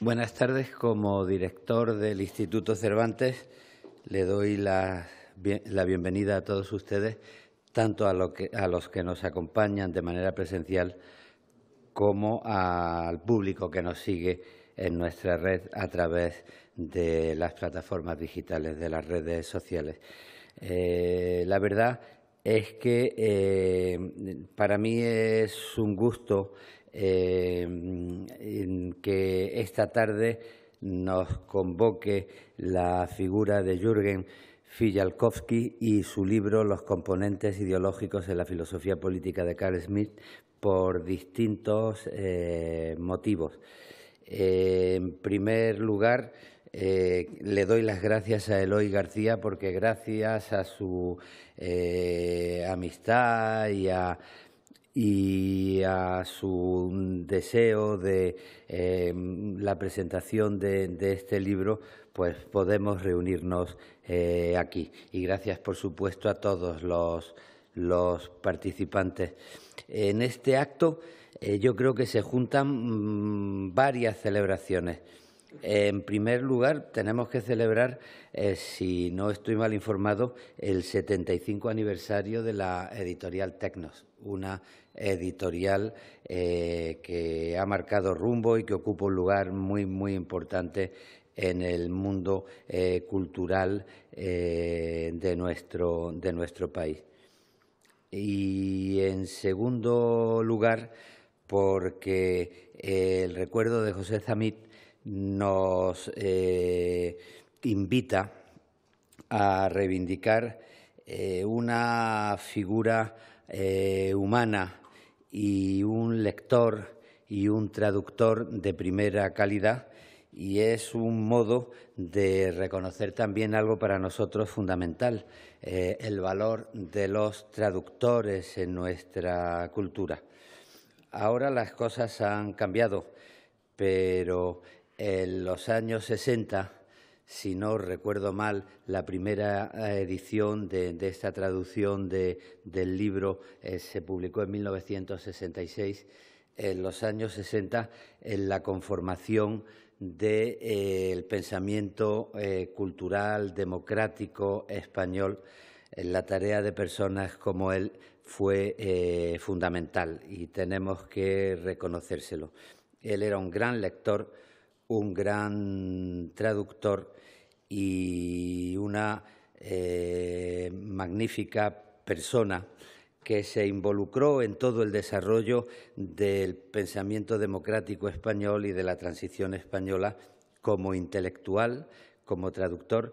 Buenas tardes. Como director del Instituto Cervantes, le doy la, la bienvenida a todos ustedes, tanto a, los que nos acompañan de manera presencial como al público que nos sigue en nuestra red a través de las plataformas digitales, de las redes sociales. Eh, la verdad es que eh, para mí es un gusto eh, en que esta tarde nos convoque la figura de Jürgen Fijalkovsky y su libro Los componentes ideológicos en la filosofía política de Carl Smith por distintos eh, motivos. Eh, en primer lugar, le doy las gracias a Eloy García porque gracias a su amistad y a y a su deseo de eh, la presentación de, este libro, pues podemos reunirnos eh, aquí. Y gracias, por supuesto, a todos los, los participantes. En este acto eh, yo creo que se juntan mm, varias celebraciones. En primer lugar, tenemos que celebrar, si no estoy mal informado, el 75 aniversario de la editorial Tecnos, una editorial eh, que ha marcado rumbo y que ocupa un lugar muy, muy importante en el mundo eh, cultural eh, de, nuestro, de nuestro país. Y en segundo lugar, porque el recuerdo de José Zamit nos invita a reivindicar una figura humana y un lector y un traductor de primera calidad y es un modo de reconocer también algo para nosotros fundamental, eh, el valor de los traductores en nuestra cultura. Ahora las cosas han cambiado, pero en los años 60 si no recuerdo mal, la primera eh, edición de, esta traducción del libro eh, se publicó en 1966, en los años 60, en la conformación del eh, pensamiento cultural democrático español. La tarea de personas como él fue fundamental y tenemos que reconocérselo. Él era un gran lector, un gran traductor y una eh, magnífica persona que se involucró en todo el desarrollo del pensamiento democrático español y de la transición española como intelectual, como traductor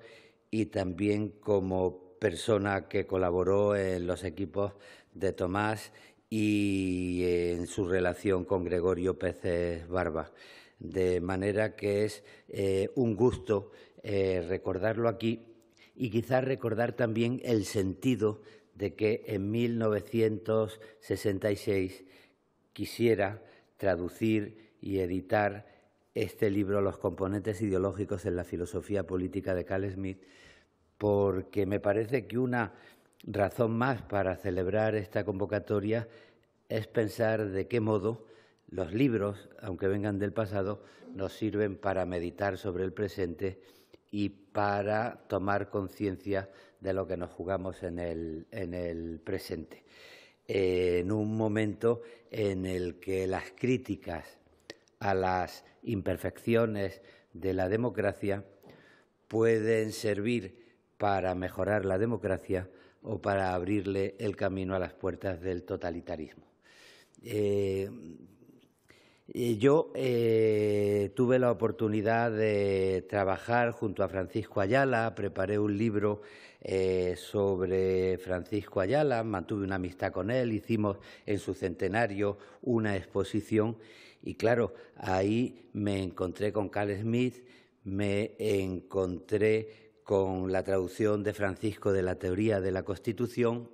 y también como persona que colaboró en los equipos de Tomás y en su relación con Gregorio Pérez Barba. De manera que es eh, un gusto eh, recordarlo aquí y quizás recordar también el sentido de que en 1966 quisiera traducir y editar este libro, Los componentes ideológicos en la filosofía política de Carl Smith, porque me parece que una razón más para celebrar esta convocatoria es pensar de qué modo los libros, aunque vengan del pasado, nos sirven para meditar sobre el presente y para tomar conciencia de lo que nos jugamos en el, presente. Eh, en un momento en el que las críticas a las imperfecciones de la democracia pueden servir para mejorar la democracia o para abrirle el camino a las puertas del totalitarismo. Eh, yo eh, tuve la oportunidad de trabajar junto a Francisco Ayala, preparé un libro eh, sobre Francisco Ayala, mantuve una amistad con él, hicimos en su centenario una exposición y claro, ahí me encontré con Carl Smith, me encontré con la traducción de Francisco de la teoría de la Constitución,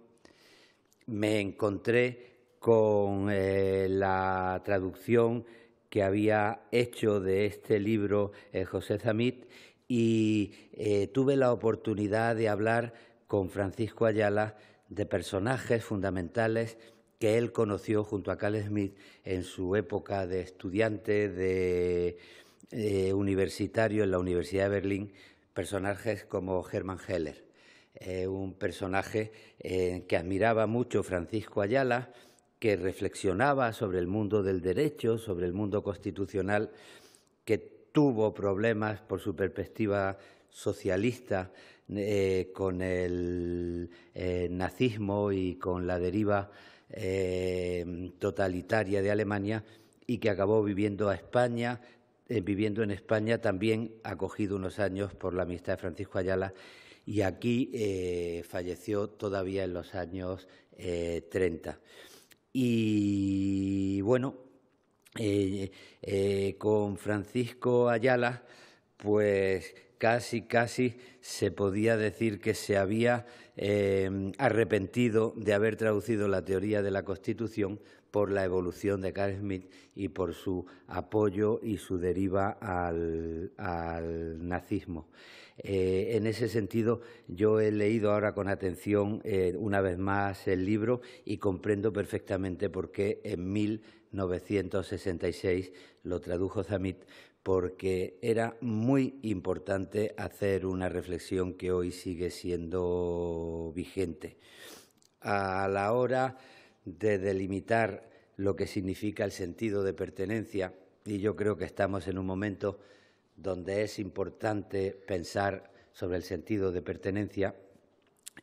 me encontré con eh, la traducción que había hecho de este libro eh, José Zamit y eh, tuve la oportunidad de hablar con Francisco Ayala de personajes fundamentales que él conoció junto a Cal Smith en su época de estudiante de universitario en la Universidad de Berlín, personajes como Hermann Heller, un personaje que admiraba mucho Francisco Ayala, que reflexionaba sobre el mundo del derecho, sobre el mundo constitucional, que tuvo problemas por su perspectiva socialista eh, con el eh, nazismo y con la deriva eh, totalitaria de Alemania y que acabó viviendo a España, viviendo en España también acogido unos años por la amistad de Francisco Ayala y aquí falleció todavía en los años 30. Y bueno, eh, eh, con Francisco Ayala, pues casi, casi se podía decir que se había eh, arrepentido de haber traducido la teoría de la Constitución por la evolución de Carl Smith y por su apoyo y su deriva al nazismo. Eh, en ese sentido, yo he leído ahora con atención eh, una vez más el libro y comprendo perfectamente por qué en 1966 lo tradujo Zamit, porque era muy importante hacer una reflexión que hoy sigue siendo vigente. A la hora de delimitar lo que significa el sentido de pertenencia, y yo creo que estamos en un momento donde es importante pensar sobre el sentido de pertenencia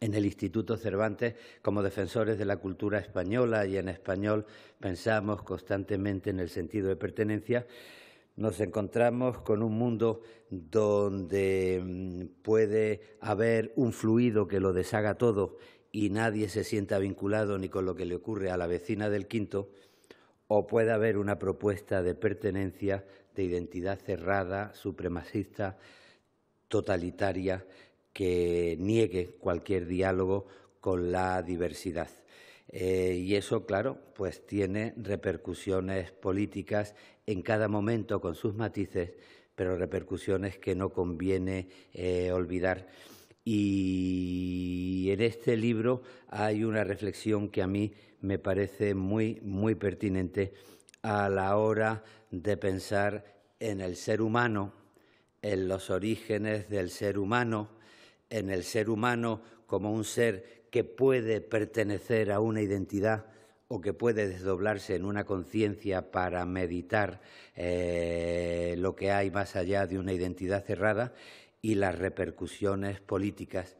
en el Instituto Cervantes, como defensores de la cultura española y en español, pensamos constantemente en el sentido de pertenencia, nos encontramos con un mundo donde mm, puede haber un fluido que lo deshaga todo y nadie se sienta vinculado ni con lo que le ocurre a la vecina del quinto, o puede haber una propuesta de pertenencia de identidad cerrada, supremacista, totalitaria, que niegue cualquier diálogo con la diversidad. Eh, y eso, claro, pues tiene repercusiones políticas en cada momento con sus matices, pero repercusiones que no conviene eh, olvidar. Y en este libro hay una reflexión que a mí me parece muy, muy pertinente a la hora de pensar en el ser humano, en los orígenes del ser humano, en el ser humano como un ser que puede pertenecer a una identidad o que puede desdoblarse en una conciencia para meditar eh, lo que hay más allá de una identidad cerrada y las repercusiones políticas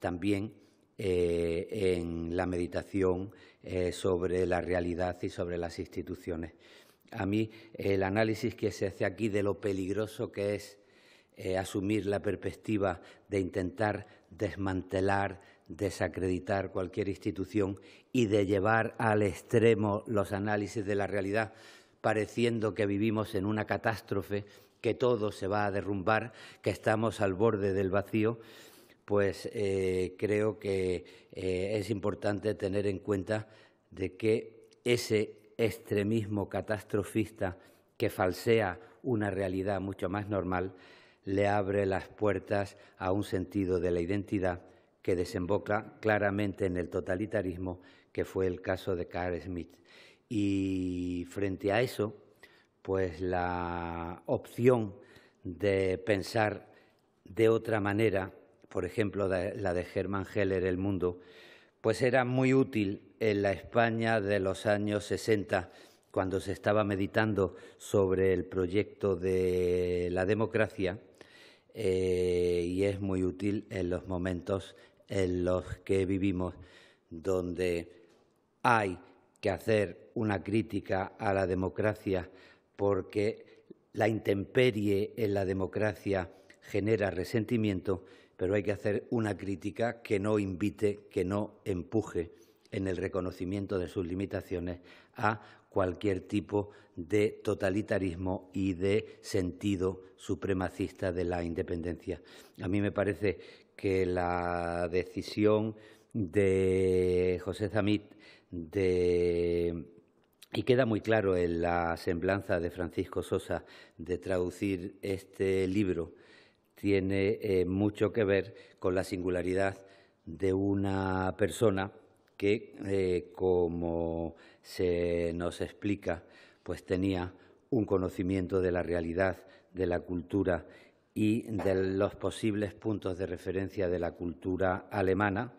también eh, en la meditación eh, sobre la realidad y sobre las instituciones. A mí el análisis que se hace aquí de lo peligroso que es eh, asumir la perspectiva de intentar desmantelar, desacreditar cualquier institución y de llevar al extremo los análisis de la realidad, pareciendo que vivimos en una catástrofe, que todo se va a derrumbar, que estamos al borde del vacío pues eh, creo que eh, es importante tener en cuenta de que ese extremismo catastrofista que falsea una realidad mucho más normal le abre las puertas a un sentido de la identidad que desemboca claramente en el totalitarismo, que fue el caso de Carl Smith. Y frente a eso, pues la opción de pensar de otra manera por ejemplo la de Germán Heller, El Mundo, pues era muy útil en la España de los años 60, cuando se estaba meditando sobre el proyecto de la democracia, eh, y es muy útil en los momentos en los que vivimos, donde hay que hacer una crítica a la democracia porque la intemperie en la democracia genera resentimiento pero hay que hacer una crítica que no invite, que no empuje en el reconocimiento de sus limitaciones a cualquier tipo de totalitarismo y de sentido supremacista de la independencia. A mí me parece que la decisión de José Zamit de y queda muy claro en la semblanza de Francisco Sosa de traducir este libro tiene eh, mucho que ver con la singularidad de una persona que, eh, como se nos explica, pues tenía un conocimiento de la realidad, de la cultura y de los posibles puntos de referencia de la cultura alemana.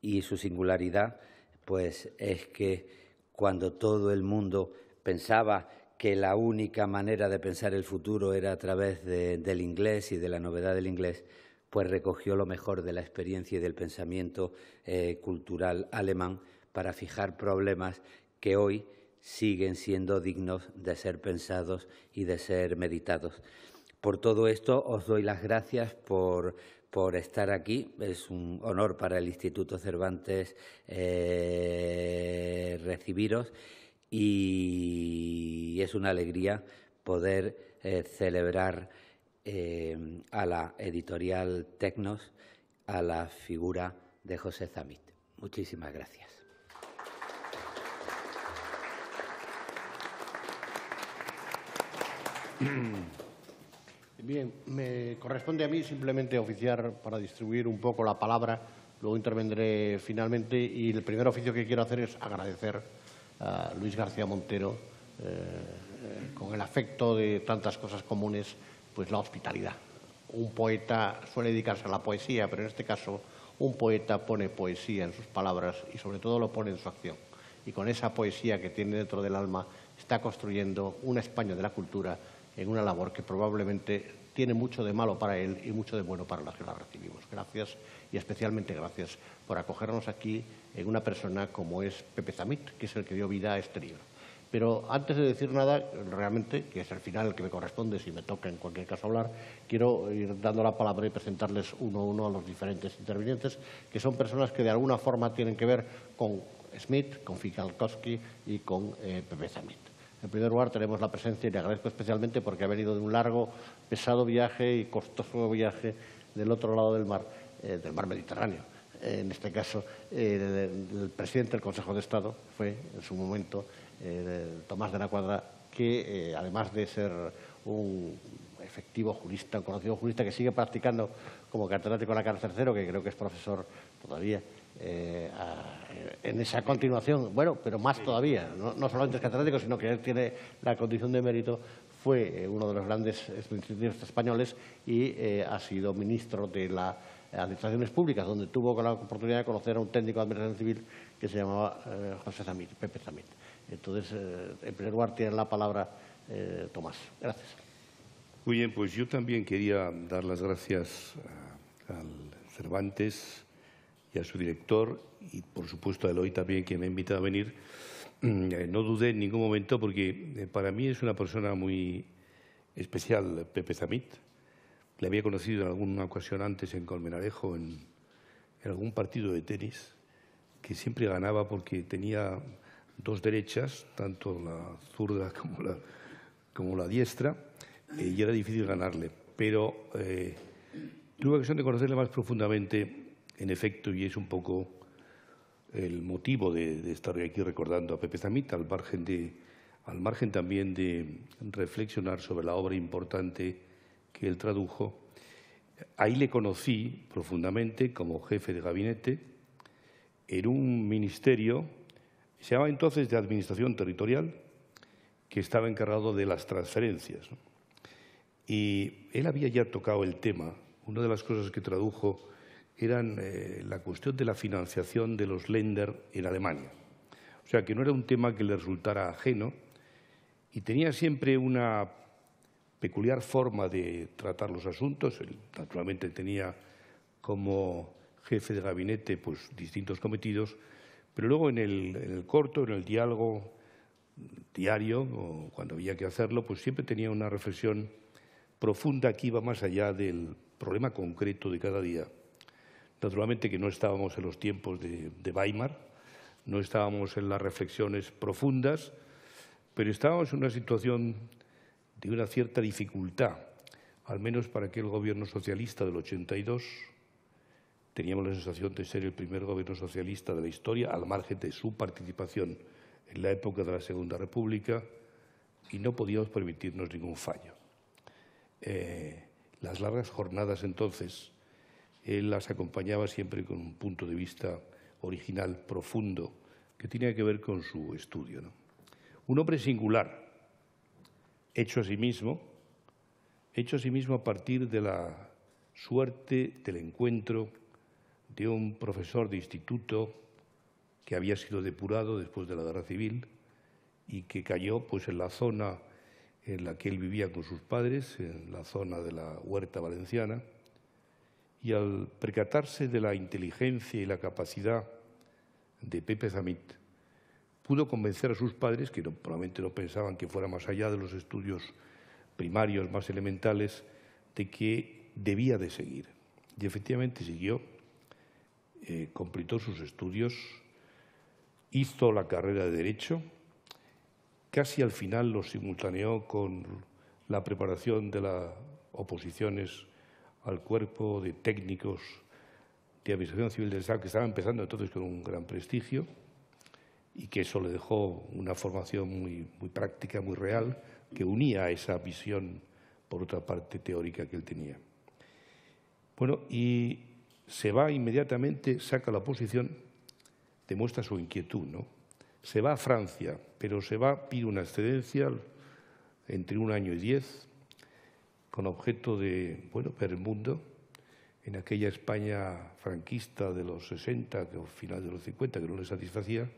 Y su singularidad, pues, es que cuando todo el mundo pensaba que la única manera de pensar el futuro era a través del inglés y de la novedad del inglés, pues recogió lo mejor de la experiencia y del pensamiento eh, cultural alemán para fijar problemas que hoy siguen siendo dignos de ser pensados y de ser meditados. Por todo esto os doy las gracias por, estar aquí. Es un honor para el Instituto Cervantes eh, recibiros y es una alegría poder eh, celebrar eh, a la editorial Tecnos, a la figura de José Zamit. Muchísimas gracias. Bien, me corresponde a mí simplemente oficiar para distribuir un poco la palabra, luego intervendré finalmente y el primer oficio que quiero hacer es agradecer a Luis García Montero eh, eh, con el afecto de tantas cosas comunes, pues la hospitalidad. Un poeta suele dedicarse a la poesía, pero en este caso un poeta pone poesía en sus palabras y sobre todo lo pone en su acción. Y con esa poesía que tiene dentro del alma está construyendo una España de la cultura en una labor que probablemente tiene mucho de malo para él y mucho de bueno para los que la recibimos. Gracias y especialmente gracias por acogernos aquí en una persona como es Pepe Zamit, que es el que dio vida a este libro. Pero antes de decir nada, realmente, que es el final que me corresponde, si me toca en cualquier caso hablar, quiero ir dando la palabra y presentarles uno a uno a los diferentes intervinientes, que son personas que de alguna forma tienen que ver con Smith, con Fikalkowski y con eh, Pepe Zamit. En primer lugar, tenemos la presencia y le agradezco especialmente porque ha venido de un largo, pesado viaje y costoso viaje del otro lado del mar, eh, del mar Mediterráneo en este caso, el, presidente del Consejo de Estado fue en su momento Tomás de la Cuadra, que eh, además de ser un efectivo jurista, un conocido jurista que sigue practicando como catedrático en la cárcel Cero, que creo que es profesor todavía eh, en esa continuación, bueno, pero más todavía, no, solamente es catedrático, sino que él tiene la condición de mérito, fue eh, uno de los grandes instituciones españoles y ha sido ministro de la administraciones públicas, donde tuvo la oportunidad de conocer a un técnico de administración civil que se llamaba eh, José Zamit, Pepe Zamit. Entonces, eh, en primer lugar, tiene la palabra eh, Tomás. Gracias. Muy bien, pues yo también quería dar las gracias al Cervantes y a su director y, por supuesto, a Eloy también, que me ha invitado a venir. Mm, no dudé en ningún momento porque para mí es una persona muy especial, Pepe Zamit le había conocido en alguna ocasión antes en Colmenarejo, en, algún partido de tenis, que siempre ganaba porque tenía dos derechas, tanto la zurda como la, como la diestra, eh, y era difícil ganarle. Pero eh, tuve ocasión de conocerle más profundamente, en efecto, y es un poco el motivo de, de estar aquí recordando a Pepe Zamita, al margen, de, al margen también de reflexionar sobre la obra importante que él tradujo. Ahí le conocí profundamente como jefe de gabinete en un ministerio, se llamaba entonces de Administración Territorial, que estaba encargado de las transferencias. Y él había ya tocado el tema. Una de las cosas que tradujo eran eh, la cuestión de la financiación de los lender en Alemania. O sea, que no era un tema que le resultara ajeno y tenía siempre una peculiar forma de tratar los asuntos. Él, naturalmente tenía como jefe de gabinete pues, distintos cometidos, pero luego en el, corto, en el diálogo diario, o cuando había que hacerlo, pues siempre tenía una reflexión profunda que iba más allá del problema concreto de cada día. Naturalmente que no estábamos en los tiempos de Weimar, no estábamos en las reflexiones profundas, pero estábamos en una situación tiene una cierta dificultad, al menos para aquel gobierno socialista del 82. Teníamos la sensación de ser el primer gobierno socialista de la historia, al margen de su participación en la época de la Segunda República, y no podíamos permitirnos ningún fallo. Eh, las largas jornadas entonces, él las acompañaba siempre con un punto de vista original, profundo, que tenía que ver con su estudio. Un hombre singular, hecho a sí mismo, hecho a mismo a partir de la suerte del encuentro de un profesor de instituto que había sido depurado después de la guerra civil y que cayó pues en la zona en la que él vivía con sus padres, en la zona de la huerta valenciana, y al percatarse de la inteligencia y la capacidad de Pepe Zamit, pudo convencer a sus padres, que probablemente no pensaban que fuera más allá de los estudios primarios más elementales, de que debía de seguir. Y efectivamente siguió, eh, completó sus estudios, hizo la carrera de Derecho, casi al final lo simultaneó con la preparación de las oposiciones al cuerpo de técnicos de Administración Civil del Estado, que estaba empezando entonces con un gran prestigio, y que eso le dejó una formación muy, práctica, muy real, que unía a esa visión, por otra parte, teórica que él tenía. Bueno, y se va inmediatamente, saca la posición, demuestra su inquietud, ¿no? Se va a Francia, pero se va, pide una excedencia entre un año y diez, con objeto de, bueno, ver el mundo, en aquella España franquista de los 60, que final de los 50, que no le satisfacía,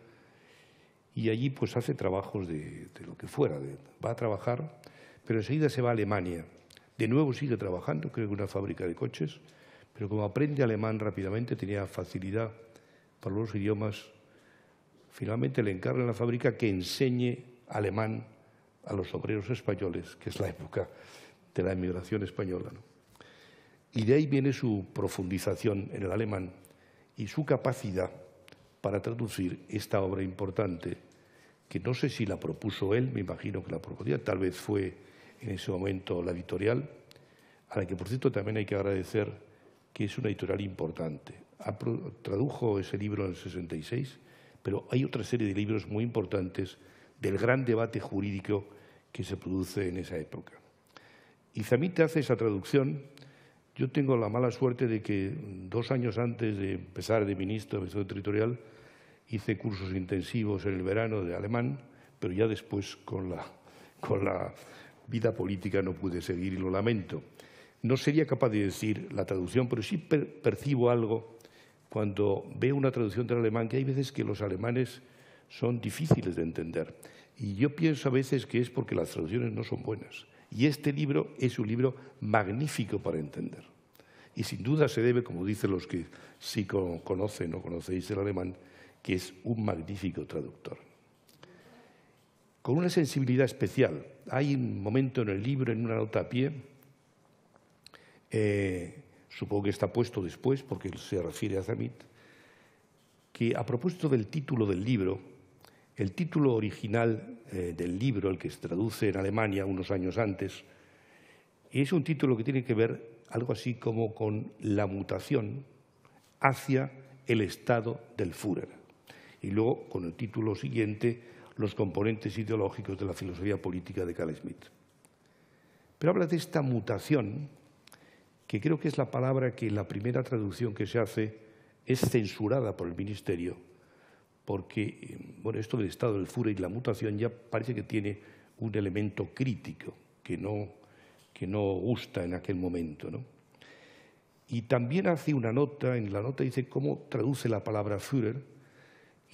y allí pues hace trabajos de, lo que fuera. va a trabajar, pero enseguida se va a Alemania. De nuevo sigue trabajando, creo que una fábrica de coches, pero como aprende alemán rápidamente, tenía facilidad para los idiomas, finalmente le encarga en la fábrica que enseñe alemán a los obreros españoles, que es la época de la emigración española. Y de ahí viene su profundización en el alemán y su capacidad para traducir esta obra importante, que no sé si la propuso él, me imagino que la proponía, tal vez fue en ese momento la editorial, a la que por cierto también hay que agradecer que es una editorial importante. Tradujo ese libro en el 66, pero hay otra serie de libros muy importantes del gran debate jurídico que se produce en esa época. Y te hace esa traducción. Yo tengo la mala suerte de que dos años antes de empezar de ministro de Administración Territorial, Hice cursos intensivos en el verano de alemán, pero ya después con la, con la vida política no pude seguir y lo lamento. No sería capaz de decir la traducción, pero sí percibo algo cuando veo una traducción del alemán, que hay veces que los alemanes son difíciles de entender. Y yo pienso a veces que es porque las traducciones no son buenas. Y este libro es un libro magnífico para entender. Y sin duda se debe, como dicen los que sí conocen o conocéis el alemán, que es un magnífico traductor. Con una sensibilidad especial. Hay un momento en el libro, en una nota a pie, eh, supongo que está puesto después porque se refiere a Zamit, que a propósito del título del libro, el título original eh, del libro, el que se traduce en Alemania unos años antes, es un título que tiene que ver algo así como con la mutación hacia el estado del Führer y luego, con el título siguiente, los componentes ideológicos de la filosofía política de Carl Smith. Pero habla de esta mutación, que creo que es la palabra que en la primera traducción que se hace es censurada por el Ministerio, porque eh, esto del estado del Führer y la mutación ya parece que tiene un elemento crítico que no, gusta en aquel momento. Y también hace una nota, en la nota dice cómo traduce la palabra Führer,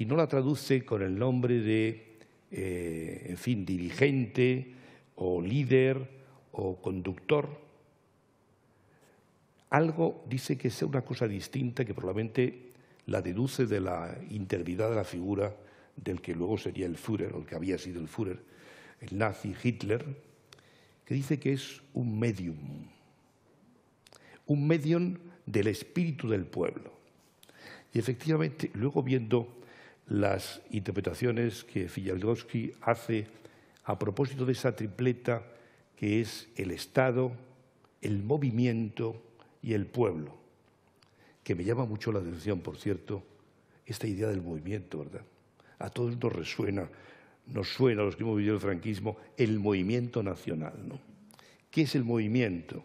y no la traduce con el nombre de, eh, en fin, dirigente o líder o conductor. Algo dice que sea una cosa distinta que probablemente la deduce de la integridad de la figura del que luego sería el Führer, o el que había sido el Führer, el nazi Hitler, que dice que es un medium, un medium del espíritu del pueblo. Y efectivamente, luego viendo las interpretaciones que Fijalgowski hace a propósito de esa tripleta que es el Estado, el movimiento y el pueblo, que me llama mucho la atención, por cierto, esta idea del movimiento, ¿verdad? A todos nos resuena, nos suena a los que hemos vivido el franquismo, el movimiento nacional, ¿no? ¿Qué es el movimiento?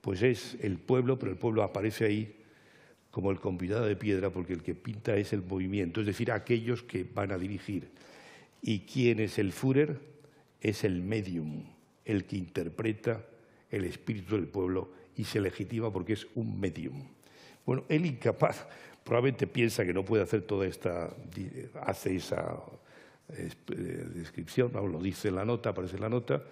Pues es el pueblo, pero el pueblo aparece ahí como el convidado de piedra, porque el que pinta es el movimiento, es decir, aquellos que van a dirigir. ¿Y quién es el Führer? Es el medium, el que interpreta el espíritu del pueblo y se legitima porque es un medium. Bueno, él incapaz, probablemente piensa que no puede hacer toda esta, hace esa eh, descripción, lo dice en la nota, aparece en la nota,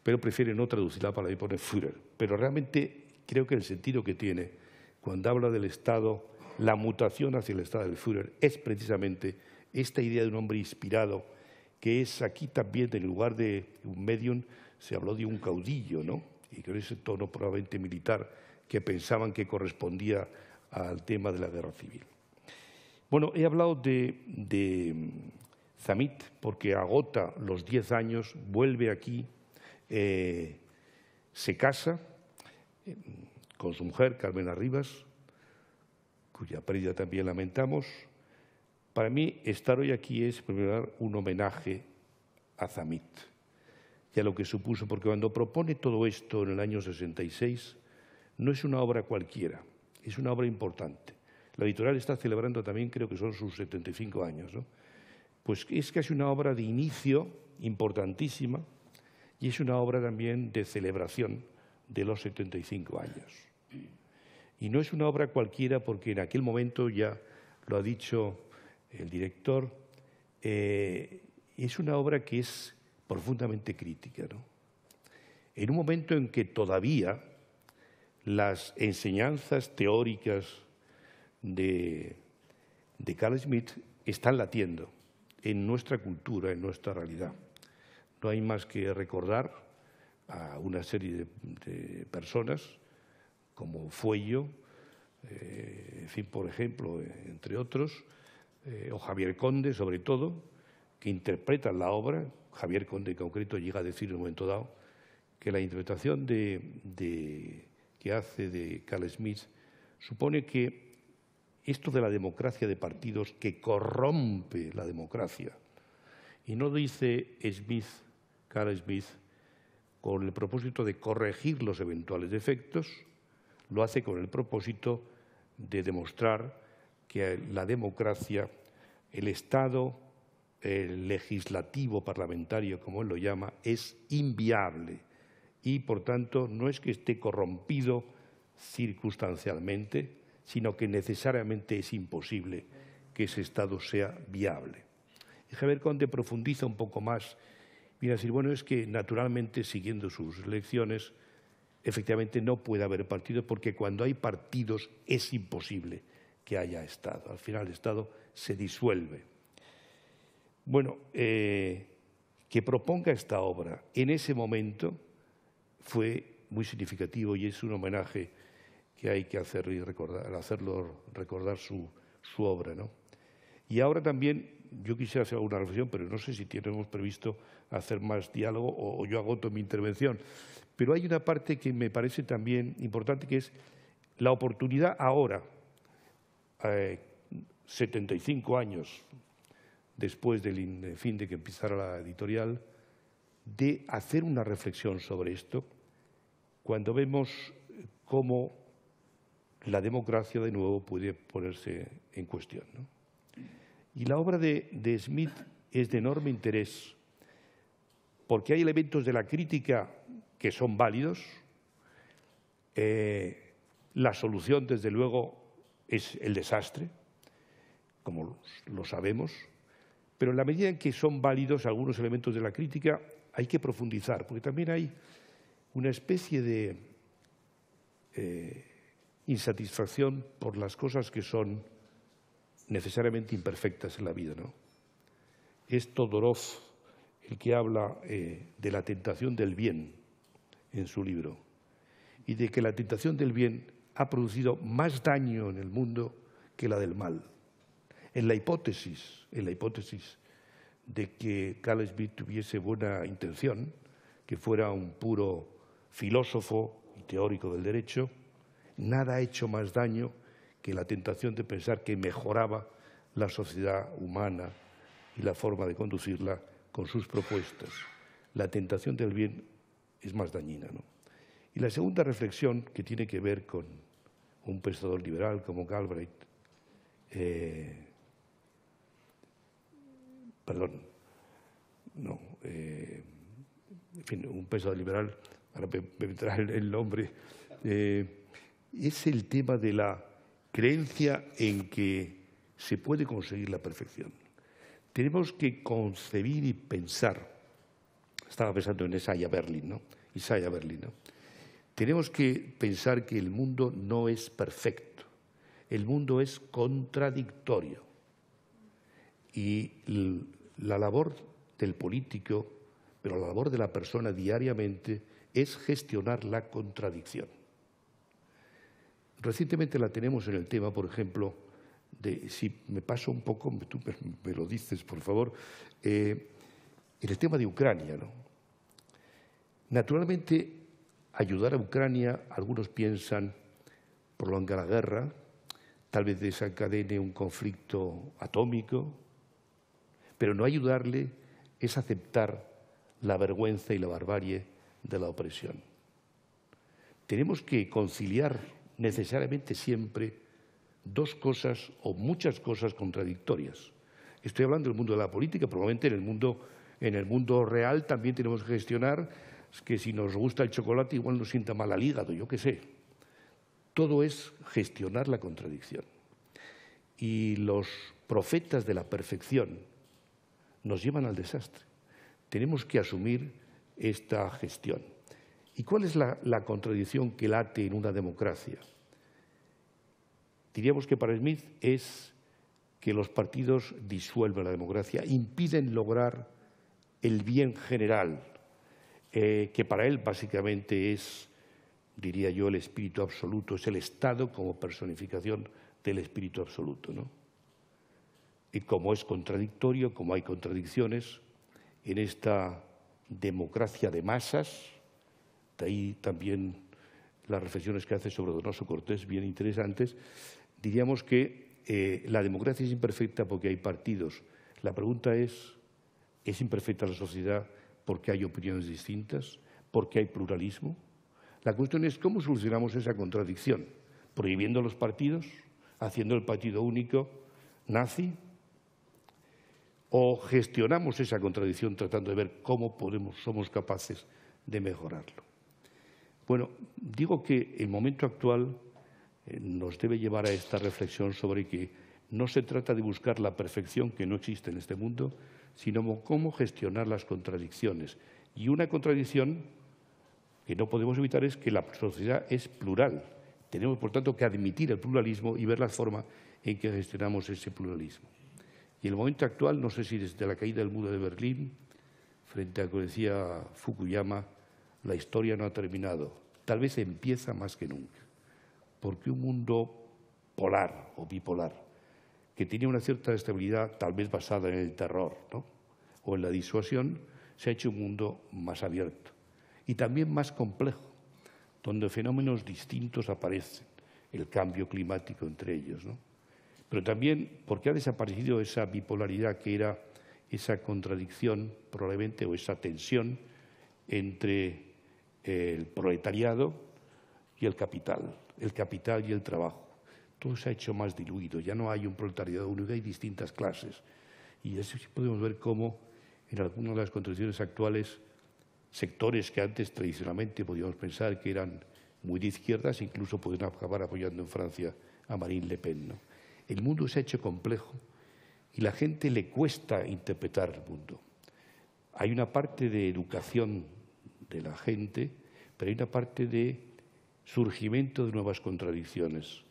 pero prefiere no traducirla para ahí poner Führer. Pero realmente creo que el sentido que tiene cuando habla del Estado, la mutación hacia el Estado del Führer es precisamente esta idea de un hombre inspirado, que es aquí también, en lugar de un medium, se habló de un caudillo, ¿no? Y con ese tono probablemente militar que pensaban que correspondía al tema de la guerra civil. Bueno, he hablado de, de Zamit porque agota los diez años, vuelve aquí, eh, se casa con su mujer, Carmen Arribas, cuya pérdida también lamentamos. Para mí, estar hoy aquí es, en primer lugar, un homenaje a Zamit y a lo que supuso, porque cuando propone todo esto en el año 66, no es una obra cualquiera, es una obra importante. La editorial está celebrando también, creo que son sus 75 años, Pues es casi una obra de inicio importantísima y es una obra también de celebración de los 75 años. Y no es una obra cualquiera porque en aquel momento, ya lo ha dicho el director, eh, es una obra que es profundamente crítica. En un momento en que todavía las enseñanzas teóricas de, Carl Schmitt están latiendo en nuestra cultura, en nuestra realidad. No hay más que recordar a una serie de personas como Fuello, eh, en por ejemplo, entre otros, eh, o Javier Conde, sobre todo, que interpreta la obra. Javier Conde, en concreto, llega a decir en un momento dado que la interpretación que hace de Carl Smith supone que esto de la democracia de partidos que corrompe la democracia. Y no dice Smith, Carl Smith, con el propósito de corregir los eventuales defectos, lo hace con el propósito de demostrar que la democracia, el Estado legislativo parlamentario, como él lo llama, es inviable y, por tanto, no es que esté corrompido circunstancialmente, sino que necesariamente es imposible que ese Estado sea viable. Y Javier Conde profundiza un poco más, Mira decir, bueno, es que naturalmente, siguiendo sus lecciones, efectivamente no puede haber partido porque cuando hay partidos es imposible que haya Estado. Al final el Estado se disuelve. Bueno, eh, que proponga esta obra en ese momento fue muy significativo y es un homenaje que hay que hacer y recordar, hacerlo recordar su, su obra. ¿no? Y ahora también yo quisiera hacer alguna reflexión, pero no sé si tenemos previsto hacer más diálogo o, yo agoto mi intervención. Pero hay una parte que me parece también importante, que es la oportunidad ahora, 75 eh, años después del fin de que empezara la editorial, de hacer una reflexión sobre esto, cuando vemos cómo la democracia de nuevo puede ponerse en cuestión. Y la obra de Smith es de enorme interés, porque hay elementos de la crítica que son válidos. Eh, la solución, desde luego, es el desastre, como lo sabemos, pero en la medida en que son válidos algunos elementos de la crítica, hay que profundizar, porque también hay una especie de eh, insatisfacción por las cosas que son necesariamente imperfectas en la vida. Es Todorov el que habla eh, de la tentación del bien, en su libro, y de que la tentación del bien ha producido más daño en el mundo que la del mal. En la hipótesis, en la hipótesis de que Carl tuviese buena intención, que fuera un puro filósofo y teórico del derecho, nada ha hecho más daño que la tentación de pensar que mejoraba la sociedad humana y la forma de conducirla con sus propuestas. La tentación del bien es más dañina. Y la segunda reflexión, que tiene que ver con un pensador liberal como Galbraith, eh, perdón, no, eh, en fin, un pensador liberal, para el, nombre, eh, es el tema de la creencia en que se puede conseguir la perfección. Tenemos que concebir y pensar estaba pensando en Isaiah Berlín, ¿no? Isaiah Berlin, ¿no? Tenemos que pensar que el mundo no es perfecto. El mundo es contradictorio. Y la labor del político, pero la labor de la persona diariamente es gestionar la contradicción. Recientemente la tenemos en el tema, por ejemplo, de, si me paso un poco, tú me, lo dices, por favor, eh, en el tema de Ucrania, ¿no? Naturalmente, ayudar a Ucrania, algunos piensan, prolonga la guerra, tal vez desencadene un conflicto atómico, pero no ayudarle es aceptar la vergüenza y la barbarie de la opresión. Tenemos que conciliar necesariamente siempre dos cosas o muchas cosas contradictorias. Estoy hablando del mundo de la política, probablemente en el mundo, en el mundo real también tenemos que gestionar es que si nos gusta el chocolate igual nos sienta mal al hígado, yo qué sé. Todo es gestionar la contradicción. Y los profetas de la perfección nos llevan al desastre. Tenemos que asumir esta gestión. ¿Y cuál es la, la contradicción que late en una democracia? Diríamos que para Smith es que los partidos disuelven la democracia, impiden lograr el bien general, eh, que para él básicamente es, diría yo, el espíritu absoluto, es el Estado como personificación del espíritu absoluto. Y como es contradictorio, como hay contradicciones en esta democracia de masas, de ahí también las reflexiones que hace sobre Donoso Cortés, bien interesantes, diríamos que eh, la democracia es imperfecta porque hay partidos. La pregunta es, ¿es imperfecta la sociedad? porque hay opiniones distintas, porque hay pluralismo. La cuestión es cómo solucionamos esa contradicción, prohibiendo los partidos, haciendo el partido único nazi, o gestionamos esa contradicción tratando de ver cómo podemos, somos capaces de mejorarlo. Bueno, digo que el momento actual eh, nos debe llevar a esta reflexión sobre que no se trata de buscar la perfección que no existe en este mundo, sino cómo gestionar las contradicciones. Y una contradicción que no podemos evitar es que la sociedad es plural. Tenemos, por tanto, que admitir el pluralismo y ver la forma en que gestionamos ese pluralismo. Y en el momento actual, no sé si desde la caída del muro de Berlín, frente a lo que decía Fukuyama, la historia no ha terminado. Tal vez empieza más que nunca. Porque un mundo polar o bipolar, que tiene una cierta estabilidad, tal vez basada en el terror o en la disuasión, se ha hecho un mundo más abierto y también más complejo, donde fenómenos distintos aparecen, el cambio climático entre ellos. ¿no? Pero también porque ha desaparecido esa bipolaridad que era esa contradicción probablemente o esa tensión entre eh, el proletariado y el capital, el capital y el trabajo. Todo se ha hecho más diluido, ya no hay un proletariado único, hay distintas clases. Y así podemos ver cómo en algunas de las contradicciones actuales, sectores que antes tradicionalmente podíamos pensar que eran muy de izquierdas, incluso pueden acabar apoyando en Francia a Marine Le Pen. El mundo se ha hecho complejo y la gente le cuesta interpretar el mundo. Hay una parte de educación de la gente, pero hay una parte de surgimiento de nuevas contradicciones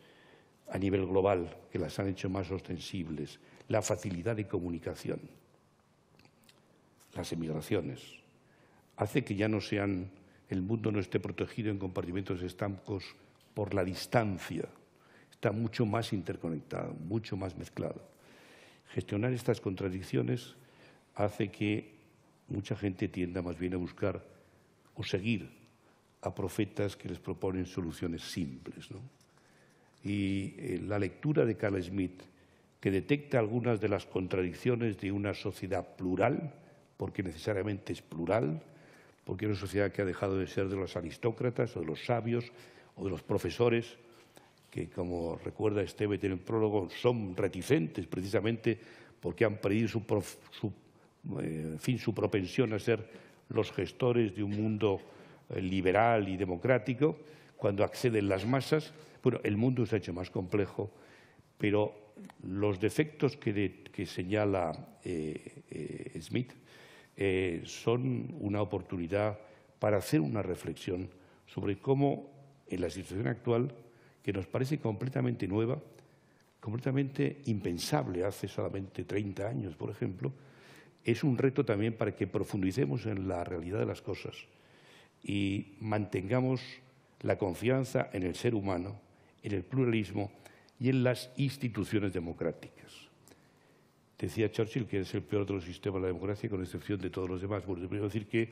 a nivel global que las han hecho más ostensibles, la facilidad de comunicación, las emigraciones, hace que ya no sean, el mundo no esté protegido en compartimentos estancos por la distancia, está mucho más interconectado, mucho más mezclado. Gestionar estas contradicciones hace que mucha gente tienda más bien a buscar o seguir a profetas que les proponen soluciones simples. ¿no? y eh, la lectura de Carl Smith, que detecta algunas de las contradicciones de una sociedad plural, porque necesariamente es plural, porque es una sociedad que ha dejado de ser de los aristócratas o de los sabios o de los profesores, que como recuerda Esteve en el prólogo, son reticentes precisamente porque han perdido su, eh, fin, su propensión a ser los gestores de un mundo eh, liberal y democrático, cuando acceden las masas, bueno, el mundo se ha hecho más complejo, pero los defectos que, señala eh, eh, Smith eh, son una oportunidad para hacer una reflexión sobre cómo en la situación actual, que nos parece completamente nueva, completamente impensable hace solamente 30 años, por ejemplo, es un reto también para que profundicemos en la realidad de las cosas y mantengamos la confianza en el ser humano en el pluralismo y en las instituciones democráticas. Decía Churchill que es el peor de los sistemas de la democracia, con excepción de todos los demás. Bueno, quiero decir que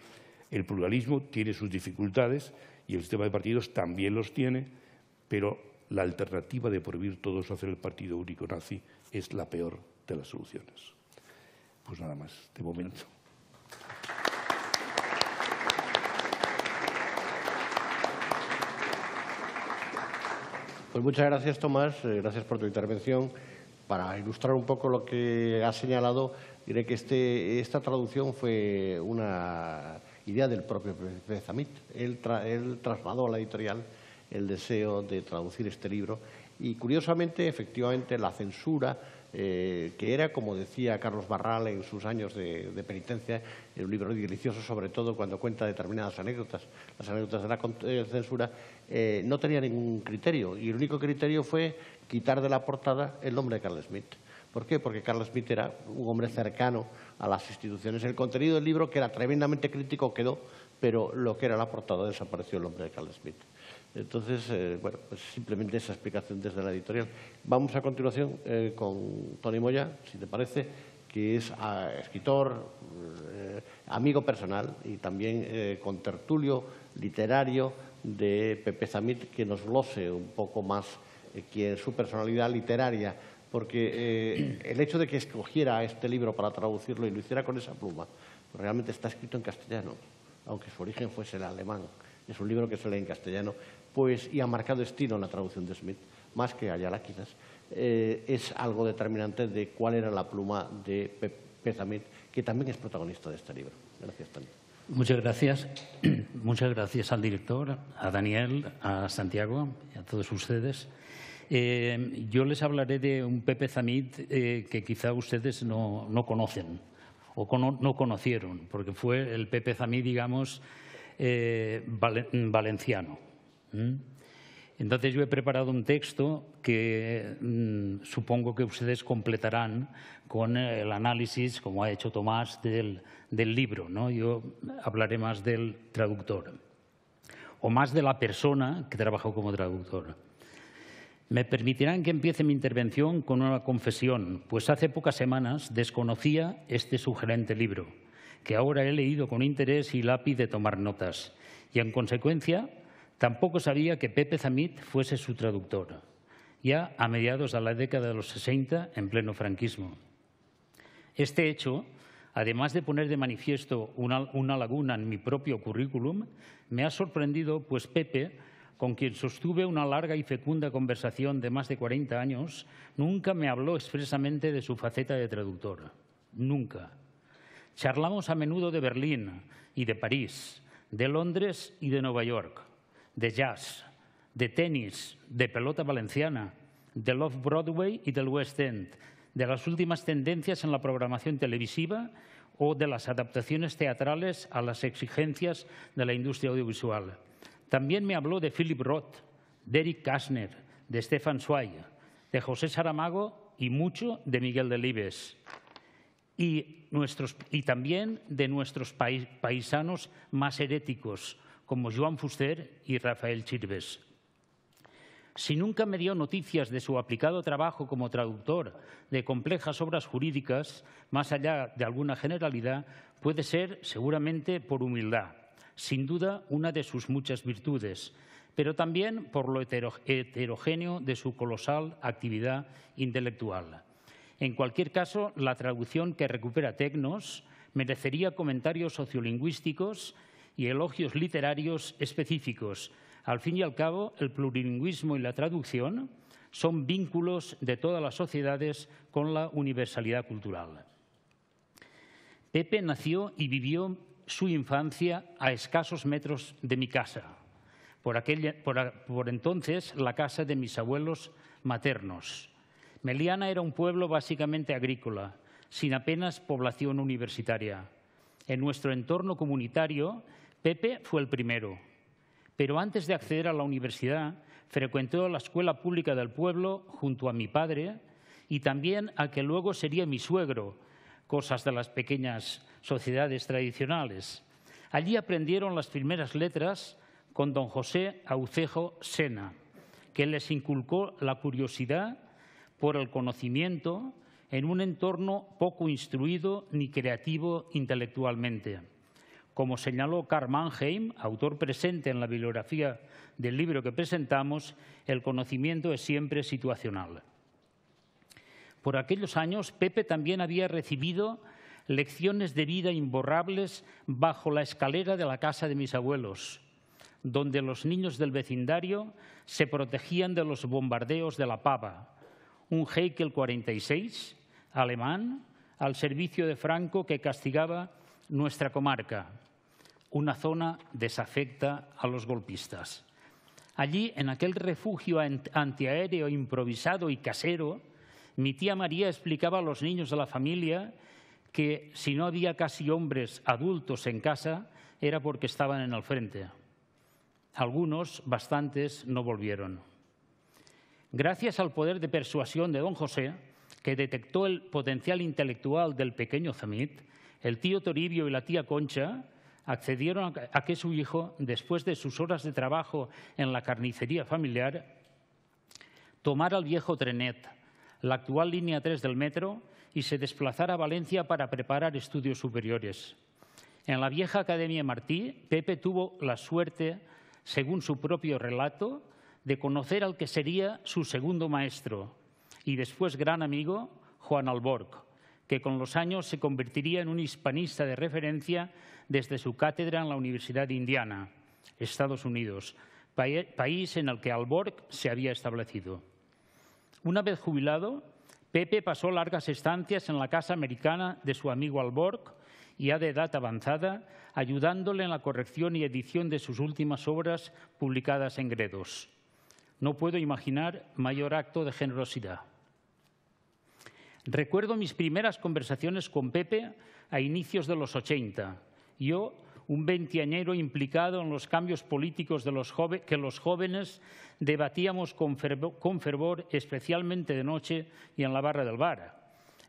el pluralismo tiene sus dificultades y el sistema de partidos también los tiene, pero la alternativa de prohibir todos hacer el partido único nazi es la peor de las soluciones. Pues nada más, de momento. Pues muchas gracias, Tomás. Eh, gracias por tu intervención. Para ilustrar un poco lo que has señalado, diré que este, esta traducción fue una idea del propio Zamit. él trasladó a la editorial el deseo de traducir este libro y, curiosamente, efectivamente, la censura eh, que era, como decía Carlos Barral en sus años de, penitencia, un libro delicioso, sobre todo cuando cuenta determinadas anécdotas, las anécdotas de la eh, censura, eh, no tenía ningún criterio. Y el único criterio fue quitar de la portada el nombre de Carl Smith. ¿Por qué? Porque Carl Smith era un hombre cercano a las instituciones. El contenido del libro, que era tremendamente crítico, quedó, pero lo que era la portada desapareció el nombre de Carl Smith. Entonces, eh, bueno, pues simplemente esa explicación desde la editorial. Vamos a continuación eh, con Tony Moya, si te parece, que es ah, escritor, eh, amigo personal y también contertulio literario de Pepe Zamit, que nos glose un poco más su personalidad literaria, porque el hecho de que escogiera este libro para traducirlo y lo hiciera con esa pluma, realmente está escrito en castellano, aunque su origen fuese el alemán. Es un libro que se lee en castellano pues, y ha marcado estilo en la traducción de Smith, más que Ayala quizás, eh, es algo determinante de cuál era la pluma de Pepe Zamit, que también es protagonista de este libro. Gracias, Tony. Muchas gracias. Muchas gracias al director, a Daniel, a Santiago y a todos ustedes. Eh, yo les hablaré de un Pepe Zamit eh, que quizá ustedes no, conocen o no conocieron, porque fue el Pepe Zamit, digamos, valenciano. Entonces yo he preparado un texto que mm, supongo que ustedes completarán con el análisis, como ha hecho Tomás, del, libro. Yo hablaré más del traductor o más de la persona que trabajó como traductor. Me permitirán que empiece mi intervención con una confesión, pues hace pocas semanas desconocía este sugerente libro, que ahora he leído con interés y lápiz de tomar notas, y en consecuencia Tampoco sabía que Pepe Zamit fuese su traductor, ya a mediados de la década de los 60, en pleno franquismo. Este hecho, además de poner de manifiesto una, laguna en mi propio currículum, me ha sorprendido, pues Pepe con quien sostuve una larga y fecunda conversación de más de 40 años, nunca me habló expresamente de su faceta de traductor. Nunca. Charlamos a menudo de Berlín y de París, de Londres y de Nueva York de jazz, de tenis, de pelota valenciana, de Love broadway y del West End, de las últimas tendencias en la programación televisiva o de las adaptaciones teatrales a las exigencias de la industria audiovisual. También me habló de Philip Roth, de Eric Kastner, de Stefan Zweig, de José Saramago y mucho de Miguel Delibes. Y, y también de nuestros paisanos más heréticos, como Joan Fuster y Rafael Chirves. Si nunca me dio noticias de su aplicado trabajo como traductor de complejas obras jurídicas, más allá de alguna generalidad, puede ser seguramente por humildad, sin duda una de sus muchas virtudes, pero también por lo heterogéneo de su colosal actividad intelectual. En cualquier caso, la traducción que recupera Tecnos merecería comentarios sociolingüísticos y elogios literarios específicos. Al fin y al cabo, el plurilingüismo y la traducción son vínculos de todas las sociedades con la universalidad cultural. Pepe nació y vivió su infancia a escasos metros de mi casa, por, entonces la casa de mis abuelos maternos. Meliana era un pueblo básicamente agrícola, sin apenas población universitaria. En nuestro entorno comunitario, Pepe fue el primero. Pero antes de acceder a la universidad, frecuentó la escuela pública del pueblo junto a mi padre y también a que luego sería mi suegro, cosas de las pequeñas sociedades tradicionales. Allí aprendieron las primeras letras con don José Aucejo Sena, que les inculcó la curiosidad por el conocimiento, en un entorno poco instruido ni creativo intelectualmente. Como señaló Karl Mannheim, autor presente en la bibliografía del libro que presentamos, el conocimiento es siempre situacional. Por aquellos años, Pepe también había recibido lecciones de vida imborrables bajo la escalera de la casa de mis abuelos, donde los niños del vecindario se protegían de los bombardeos de la pava, un Heikel 46 alemán al servicio de Franco que castigaba nuestra comarca, una zona desafecta a los golpistas. Allí, en aquel refugio antiaéreo improvisado y casero, mi tía María explicaba a los niños de la familia que si no había casi hombres adultos en casa era porque estaban en el frente. Algunos, bastantes, no volvieron. Gracias al poder de persuasión de don José, que detectó el potencial intelectual del pequeño Zamit, el tío Toribio y la tía Concha accedieron a que su hijo, después de sus horas de trabajo en la carnicería familiar, tomara el viejo Trenet, la actual línea 3 del metro, y se desplazara a Valencia para preparar estudios superiores. En la vieja Academia Martí, Pepe tuvo la suerte, según su propio relato, de conocer al que sería su segundo maestro, y después gran amigo Juan Alborg, que con los años se convertiría en un hispanista de referencia desde su cátedra en la Universidad de Indiana, Estados Unidos, país en el que Alborg se había establecido. Una vez jubilado, Pepe pasó largas estancias en la casa americana de su amigo Alborg, ya de edad avanzada, ayudándole en la corrección y edición de sus últimas obras publicadas en Gredos. No puedo imaginar mayor acto de generosidad. Recuerdo mis primeras conversaciones con Pepe a inicios de los 80. Yo, un veinteañero implicado en los cambios políticos que los jóvenes debatíamos con fervor, especialmente de noche y en la barra del bar.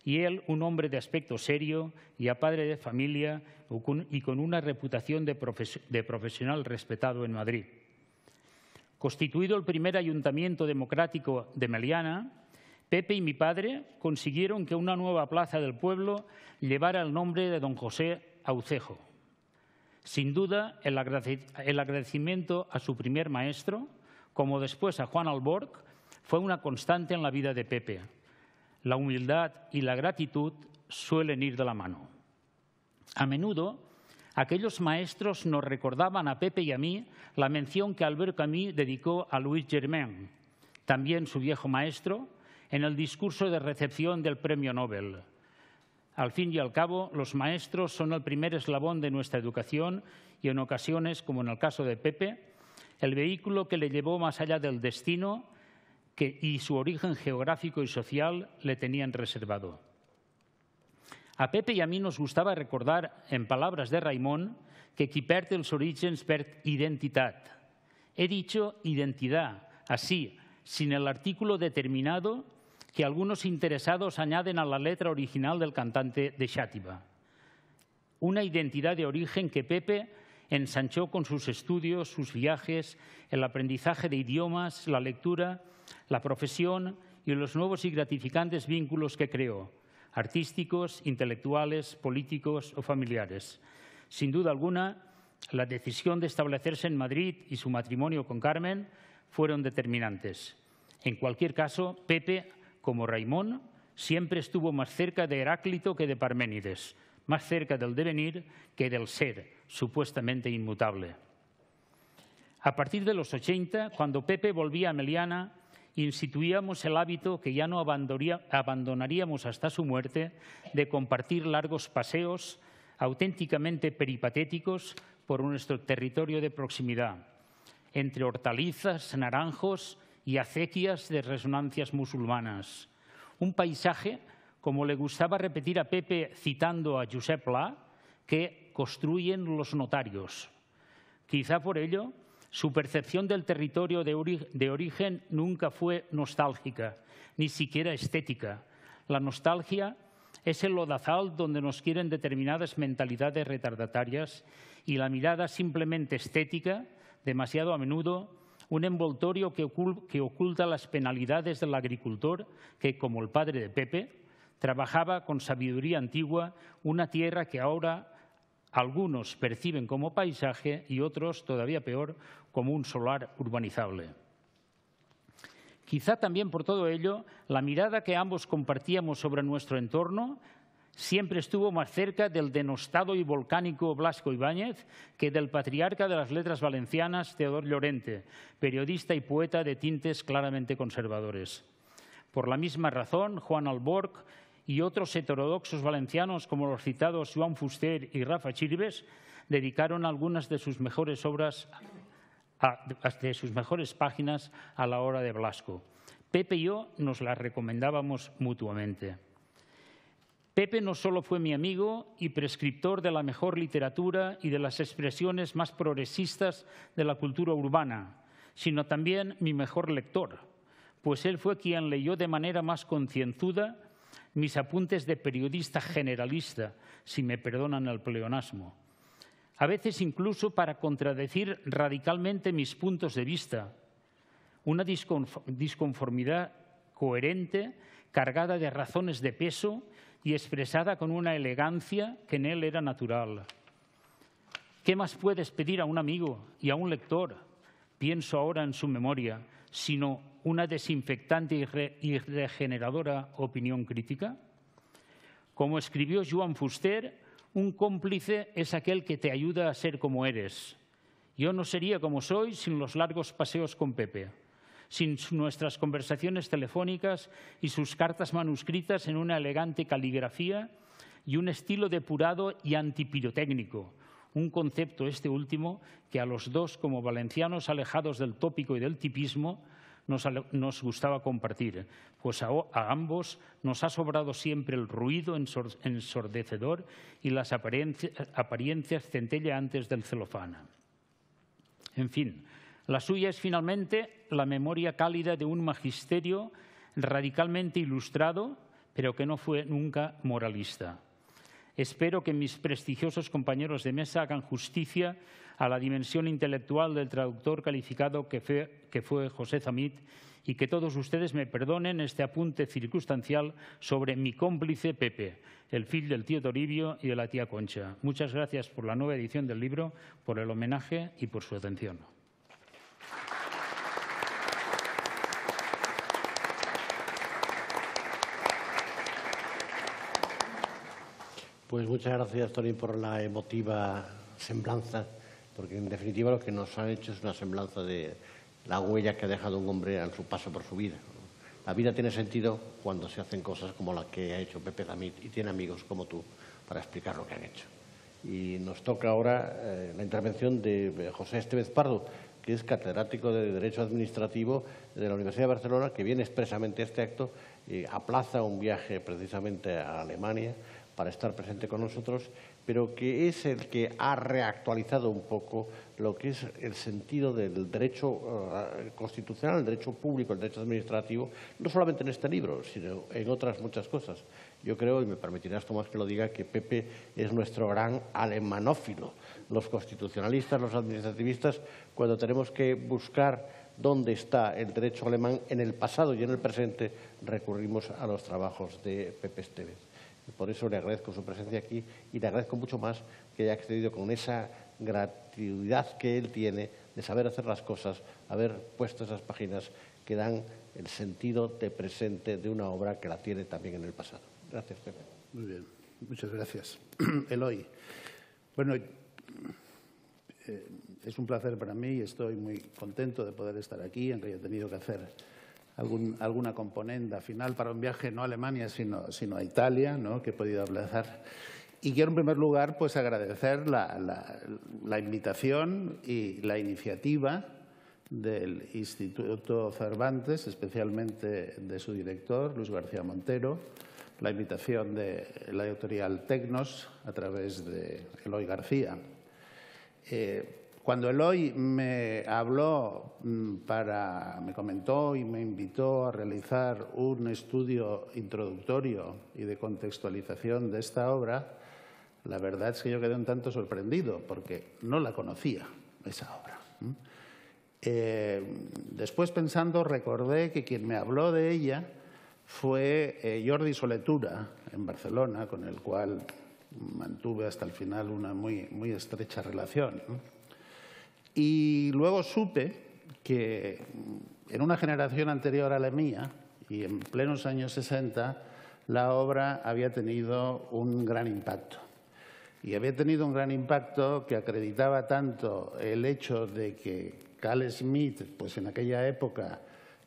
Y él, un hombre de aspecto serio, y a padre de familia y con una reputación de, de profesional respetado en Madrid. Constituido el primer ayuntamiento democrático de Meliana, Pepe y mi padre consiguieron que una nueva plaza del pueblo llevara el nombre de don José Aucejo. Sin duda, el agradecimiento a su primer maestro, como después a Juan Alborg, fue una constante en la vida de Pepe. La humildad y la gratitud suelen ir de la mano. A menudo, aquellos maestros nos recordaban a Pepe y a mí la mención que Albert Camus dedicó a Luis Germain, también su viejo maestro, en el discurso de recepción del Premio Nobel. Al fin y al cabo, los maestros son el primer eslabón de nuestra educación y en ocasiones, como en el caso de Pepe, el vehículo que le llevó más allá del destino y su origen geográfico y social le tenían reservado. A Pepe y a mí nos gustaba recordar, en palabras de Raimón, que qui perd els orígens perd identitat. He dicho identidad, así, sin el artículo determinado que algunos interesados añaden a la letra original del cantante de Chátiva, Una identidad de origen que Pepe ensanchó con sus estudios, sus viajes, el aprendizaje de idiomas, la lectura, la profesión y los nuevos y gratificantes vínculos que creó, artísticos, intelectuales, políticos o familiares. Sin duda alguna, la decisión de establecerse en Madrid y su matrimonio con Carmen fueron determinantes. En cualquier caso, Pepe como Raimón, siempre estuvo más cerca de Heráclito que de Parménides, más cerca del devenir que del ser, supuestamente inmutable. A partir de los 80, cuando Pepe volvía a Meliana, instituíamos el hábito que ya no abandonaríamos hasta su muerte de compartir largos paseos auténticamente peripatéticos por nuestro territorio de proximidad, entre hortalizas, naranjos y acequias de resonancias musulmanas. Un paisaje, como le gustaba repetir a Pepe citando a Josep La, que construyen los notarios. Quizá por ello, su percepción del territorio de, de origen nunca fue nostálgica, ni siquiera estética. La nostalgia es el lodazal donde nos quieren determinadas mentalidades retardatarias y la mirada simplemente estética, demasiado a menudo, un envoltorio que, oculta las penalidades del agricultor que, como el padre de Pepe, trabajaba con sabiduría antigua una tierra que ahora algunos perciben como paisaje y otros, todavía peor, como un solar urbanizable. Quizá también por todo ello, la mirada que ambos compartíamos sobre nuestro entorno siempre estuvo más cerca del denostado y volcánico Blasco Ibáñez que del patriarca de las letras valencianas Teodor Llorente, periodista y poeta de tintes claramente conservadores. Por la misma razón, Juan Alborg y otros heterodoxos valencianos como los citados Joan Fuster y Rafa Chirves dedicaron algunas de sus mejores obras, de sus mejores páginas a la obra de Blasco. Pepe y yo nos las recomendábamos mutuamente. Pepe no solo fue mi amigo y prescriptor de la mejor literatura y de las expresiones más progresistas de la cultura urbana, sino también mi mejor lector, pues él fue quien leyó de manera más concienzuda mis apuntes de periodista generalista, si me perdonan el pleonasmo. A veces incluso para contradecir radicalmente mis puntos de vista. Una disconformidad coherente, cargada de razones de peso y expresada con una elegancia que en él era natural. ¿Qué más puedes pedir a un amigo y a un lector? Pienso ahora en su memoria, sino una desinfectante y, regeneradora opinión crítica. Como escribió Joan Fuster, un cómplice es aquel que te ayuda a ser como eres. Yo no sería como soy sin los largos paseos con Pepe sin nuestras conversaciones telefónicas y sus cartas manuscritas en una elegante caligrafía y un estilo depurado y antipirotécnico, un concepto este último que a los dos, como valencianos alejados del tópico y del tipismo, nos, gustaba compartir, pues a, ambos nos ha sobrado siempre el ruido ensordecedor y las apariencias centelleantes del celofana. En fin, la suya es finalmente la memoria cálida de un magisterio radicalmente ilustrado, pero que no fue nunca moralista. Espero que mis prestigiosos compañeros de mesa hagan justicia a la dimensión intelectual del traductor calificado que fue, José Zamit y que todos ustedes me perdonen este apunte circunstancial sobre mi cómplice Pepe, el fil del tío Toribio y de la tía Concha. Muchas gracias por la nueva edición del libro, por el homenaje y por su atención. Pues muchas gracias, Tony, por la emotiva semblanza, porque en definitiva lo que nos han hecho es una semblanza de la huella que ha dejado un hombre en su paso por su vida. La vida tiene sentido cuando se hacen cosas como la que ha hecho Pepe Damit y tiene amigos como tú para explicar lo que han hecho. Y nos toca ahora eh, la intervención de José Estevez Pardo, que es catedrático de Derecho Administrativo de la Universidad de Barcelona, que viene expresamente a este acto, y aplaza un viaje precisamente a Alemania para estar presente con nosotros, pero que es el que ha reactualizado un poco lo que es el sentido del derecho eh, constitucional, el derecho público, el derecho administrativo, no solamente en este libro, sino en otras muchas cosas. Yo creo, y me permitirás, Tomás, que lo diga, que Pepe es nuestro gran alemanófilo. Los constitucionalistas, los administrativistas, cuando tenemos que buscar dónde está el derecho alemán en el pasado y en el presente, recurrimos a los trabajos de Pepe Esteves. Por eso le agradezco su presencia aquí y le agradezco mucho más que haya accedido con esa gratuidad que él tiene de saber hacer las cosas, haber puesto esas páginas que dan el sentido de presente de una obra que la tiene también en el pasado. Gracias, Pepe. Muy bien, muchas gracias. Eloy. Bueno, eh, es un placer para mí y estoy muy contento de poder estar aquí, aunque haya tenido que hacer alguna componenda final para un viaje no a Alemania, sino, sino a Italia, que he podido aplazar. Y quiero en primer lugar pues, agradecer la, la, invitación y la iniciativa del Instituto Cervantes, especialmente de su director, Luis García Montero, la invitación de la editorial Tecnos a través de Eloy García. Eh, cuando Eloy me habló mm, para, me comentó y me invitó a realizar un estudio introductorio y de contextualización de esta obra, la verdad es que yo quedé un tanto sorprendido porque no la conocía esa obra. Eh, después pensando recordé que quien me habló de ella fue eh, Jordi Soletura en Barcelona, con el cual mantuve hasta el final una muy, muy estrecha relación. Y luego supe que en una generación anterior a la mía, y en plenos años 60, la obra había tenido un gran impacto. Y había tenido un gran impacto que acreditaba tanto el hecho de que Cal Smith, pues en aquella época,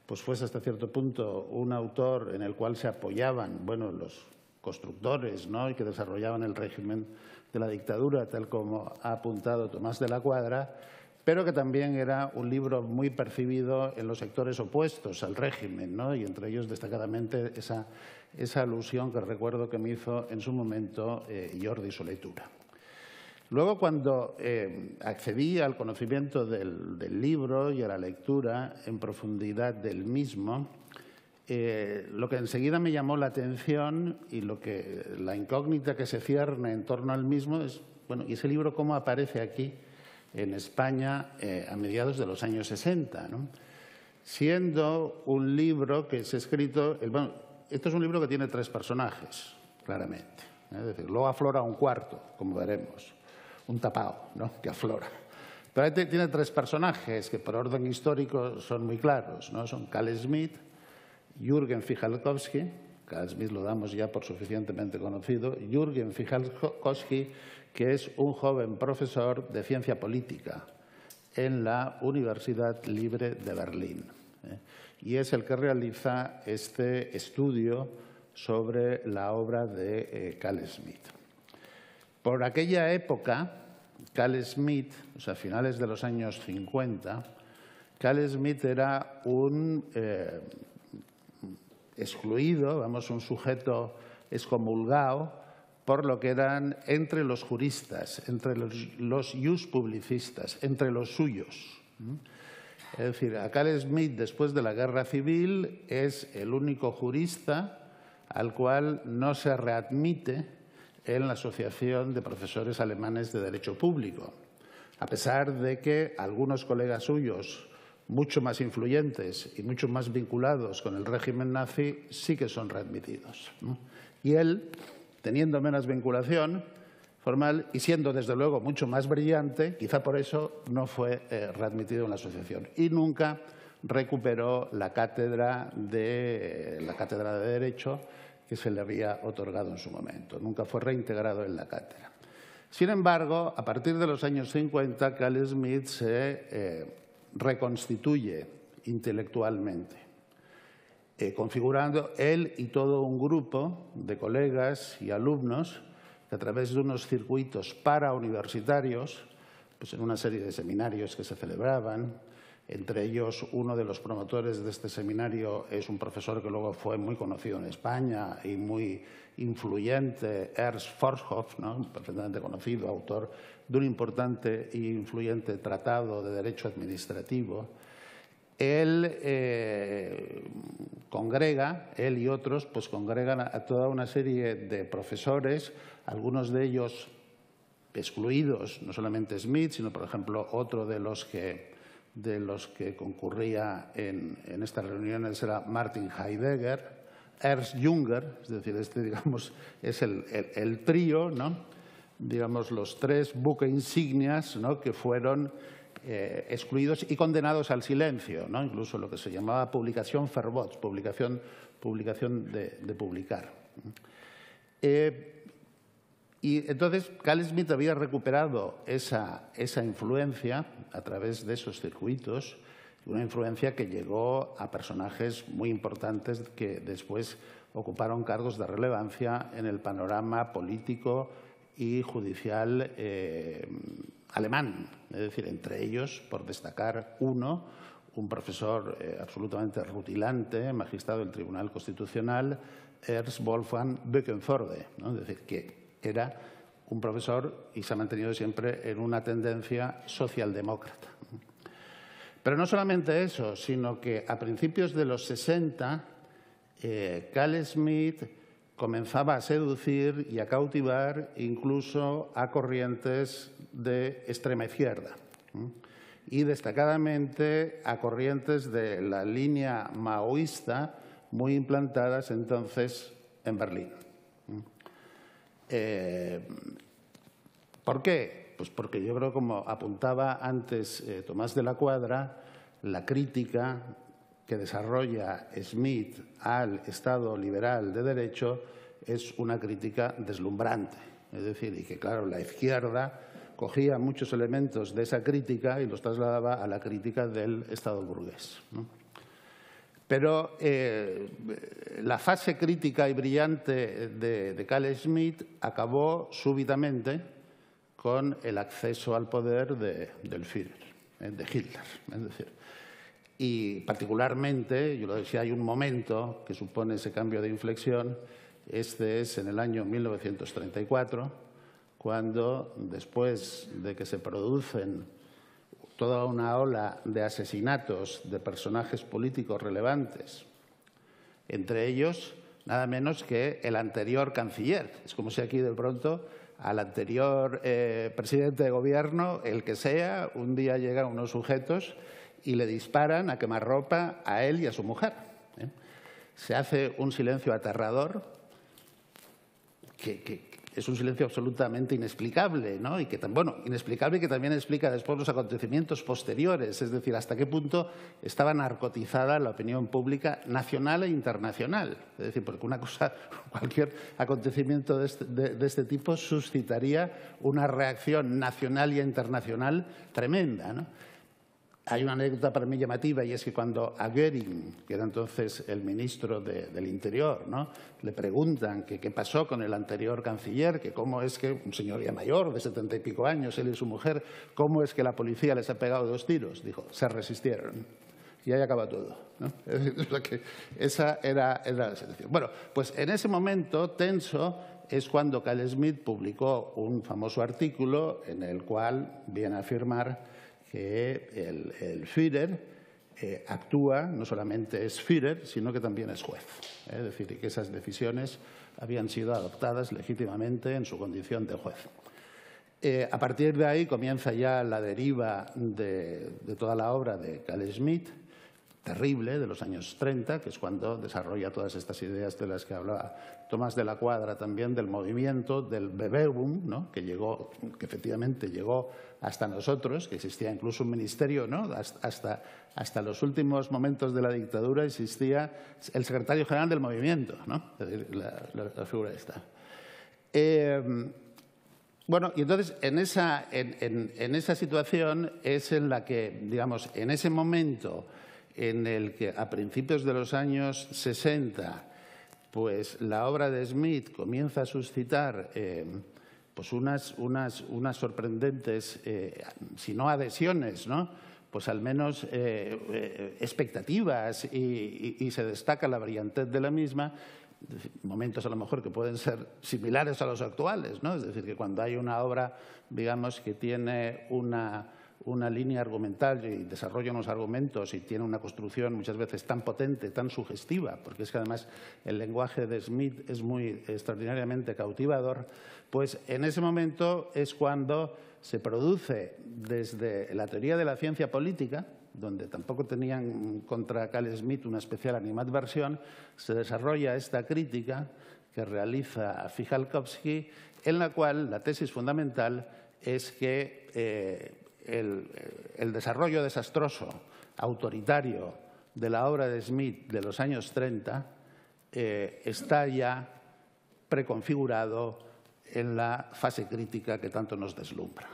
pues fuese hasta cierto punto un autor en el cual se apoyaban, bueno, los constructores, ¿no? Y que desarrollaban el régimen de la dictadura, tal como ha apuntado Tomás de la Cuadra, pero que también era un libro muy percibido en los sectores opuestos al régimen, ¿no? y entre ellos destacadamente esa, alusión que recuerdo que me hizo en su momento y eh, su lectura. Luego, cuando eh, accedí al conocimiento del, libro y a la lectura en profundidad del mismo, eh, lo que enseguida me llamó la atención y la incógnita que se cierne en torno al mismo es, bueno, ¿y ese libro cómo aparece aquí? en España eh, a mediados de los años 60, siendo un libro que es escrito... Eh, bueno, esto es un libro que tiene tres personajes, claramente. ¿eh? Es decir, luego aflora un cuarto, como veremos, un tapado ¿no? que aflora. Pero este tiene tres personajes que por orden histórico son muy claros. Son Cal Smith, Jürgen Fijalkowski, Karl Smith lo damos ya por suficientemente conocido, Jürgen Fijalkowski que es un joven profesor de ciencia política en la Universidad Libre de Berlín. ¿eh? Y es el que realiza este estudio sobre la obra de eh, Cal Smith. Por aquella época, Cal Smith, o sea, finales de los años 50, Cal Smith era un eh, excluido, vamos, un sujeto excomulgado, por lo que eran entre los juristas, entre los, los publicistas, entre los suyos. Es decir, a Carl Smith, después de la guerra civil, es el único jurista al cual no se readmite en la Asociación de Profesores Alemanes de Derecho Público, a pesar de que algunos colegas suyos, mucho más influyentes y mucho más vinculados con el régimen nazi, sí que son readmitidos. Y él teniendo menos vinculación formal y siendo, desde luego, mucho más brillante, quizá por eso no fue eh, readmitido en la asociación y nunca recuperó la cátedra de, eh, la cátedra de Derecho que se le había otorgado en su momento. Nunca fue reintegrado en la cátedra. Sin embargo, a partir de los años 50, Cal Smith se eh, reconstituye intelectualmente. Eh, configurando él y todo un grupo de colegas y alumnos que a través de unos circuitos para pues en una serie de seminarios que se celebraban, entre ellos uno de los promotores de este seminario es un profesor que luego fue muy conocido en España y muy influyente, Ernst Forshoff, perfectamente conocido, autor de un importante e influyente tratado de derecho administrativo, él eh, congrega, él y otros, pues congregan a toda una serie de profesores, algunos de ellos excluidos, no solamente Smith, sino por ejemplo otro de los que, de los que concurría en, estas reuniones era Martin Heidegger, Ernst Junger, es decir, este digamos es el, trío, ¿no? digamos los tres buque insignias ¿no? que fueron eh, excluidos y condenados al silencio, incluso lo que se llamaba publicación fervot, publicación, publicación de, publicar. Eh, y entonces Carl Smith había recuperado esa, influencia a través de esos circuitos, una influencia que llegó a personajes muy importantes que después ocuparon cargos de relevancia en el panorama político y judicial eh, alemán. Es decir, entre ellos, por destacar uno, un profesor eh, absolutamente rutilante, magistrado del Tribunal Constitucional, Ernst Wolfgang Böckenforde, es decir, que era un profesor y se ha mantenido siempre en una tendencia socialdemócrata. Pero no solamente eso, sino que a principios de los 60, eh, Smith comenzaba a seducir y a cautivar incluso a corrientes de extrema izquierda y destacadamente a corrientes de la línea maoísta muy implantadas entonces en Berlín. Eh, ¿Por qué? Pues porque yo creo, como apuntaba antes eh, Tomás de la Cuadra, la crítica que desarrolla Smith al Estado liberal de derecho es una crítica deslumbrante. Es decir, y que claro, la izquierda cogía muchos elementos de esa crítica y los trasladaba a la crítica del Estado burgués. Pero eh, la fase crítica y brillante de, de Smith acabó súbitamente con el acceso al poder de, del Führer, eh, de Hitler. Es decir, y particularmente, yo lo decía, hay un momento que supone ese cambio de inflexión. Este es en el año 1934, cuando después de que se producen toda una ola de asesinatos de personajes políticos relevantes, entre ellos nada menos que el anterior canciller. Es como si aquí de pronto al anterior eh, presidente de gobierno, el que sea, un día llegan unos sujetos y le disparan a quemarropa a él y a su mujer. ¿eh? Se hace un silencio aterrador, que, es un silencio absolutamente inexplicable, ¿no? Y que, bueno, inexplicable que también explica después los acontecimientos posteriores, es decir, hasta qué punto estaba narcotizada la opinión pública nacional e internacional. Es decir, porque una cosa, cualquier acontecimiento de este, este tipo suscitaría una reacción nacional e internacional tremenda, ¿no? Hay una anécdota para mí llamativa y es que cuando a Goering, que era entonces el ministro del Interior, ¿no? le preguntan que qué pasó con el anterior canciller, que cómo es que un señor ya mayor de setenta y pico años, él y su mujer, cómo es que la policía les ha pegado dos tiros, dijo, se resistieron. Y ahí acaba todo. Esa era, la situación. Bueno, pues en ese momento tenso es cuando Cal Smith publicó un famoso artículo en el cual viene a afirmar que el, el Führer eh, actúa, no solamente es Führer, sino que también es juez. ¿eh? Es decir, que esas decisiones habían sido adoptadas legítimamente en su condición de juez. Eh, a partir de ahí comienza ya la deriva de, toda la obra de Cal Schmidt, terrible, de los años 30, que es cuando desarrolla todas estas ideas de las que hablaba más de la Cuadra también del movimiento del Bebebum, ¿no? que, llegó, que efectivamente llegó hasta nosotros, que existía incluso un ministerio, ¿no? hasta, hasta los últimos momentos de la dictadura existía el secretario general del movimiento, ¿no? la, figura esta. Em, bueno, y entonces en esa, en, en esa situación es en la que, digamos, en ese momento en el que a principios de los años 60 pues la obra de Smith comienza a suscitar eh, pues, unas, sorprendentes, eh, si no adhesiones, ¿no? pues al menos eh, expectativas y, se destaca la brillantez de la misma momentos a lo mejor que pueden ser similares a los actuales, ¿no? Es decir, que cuando hay una obra, digamos, que tiene una, una línea argumental y desarrolla unos argumentos y tiene una construcción muchas veces tan potente, tan sugestiva, porque es que además el lenguaje de Smith es muy extraordinariamente cautivador, pues en ese momento es cuando se produce desde la teoría de la ciencia política, donde tampoco tenían contra Cal Smith una especial animadversión, se desarrolla esta crítica que realiza Fijalkovsky, en la cual la tesis fundamental es que eh, el, desarrollo desastroso, autoritario de la obra de Smith de los años 30 eh, está ya preconfigurado en la fase crítica que tanto nos deslumbra.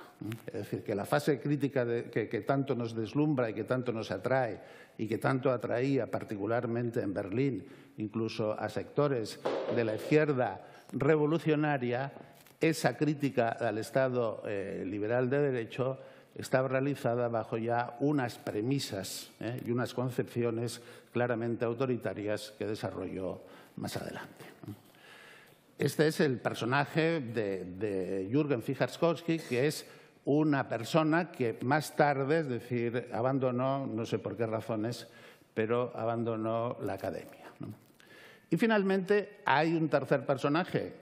Es decir, que la fase crítica que, tanto nos deslumbra y que tanto nos atrae y que tanto atraía particularmente en Berlín, incluso a sectores de la izquierda revolucionaria, esa crítica al Estado eh, liberal de derecho estaba realizada bajo ya unas premisas ¿eh? y unas concepciones claramente autoritarias que desarrolló más adelante. Este es el personaje de, Jürgen Fijarskowski, que es una persona que más tarde, es decir, abandonó, no sé por qué razones, pero abandonó la academia. Y finalmente hay un tercer personaje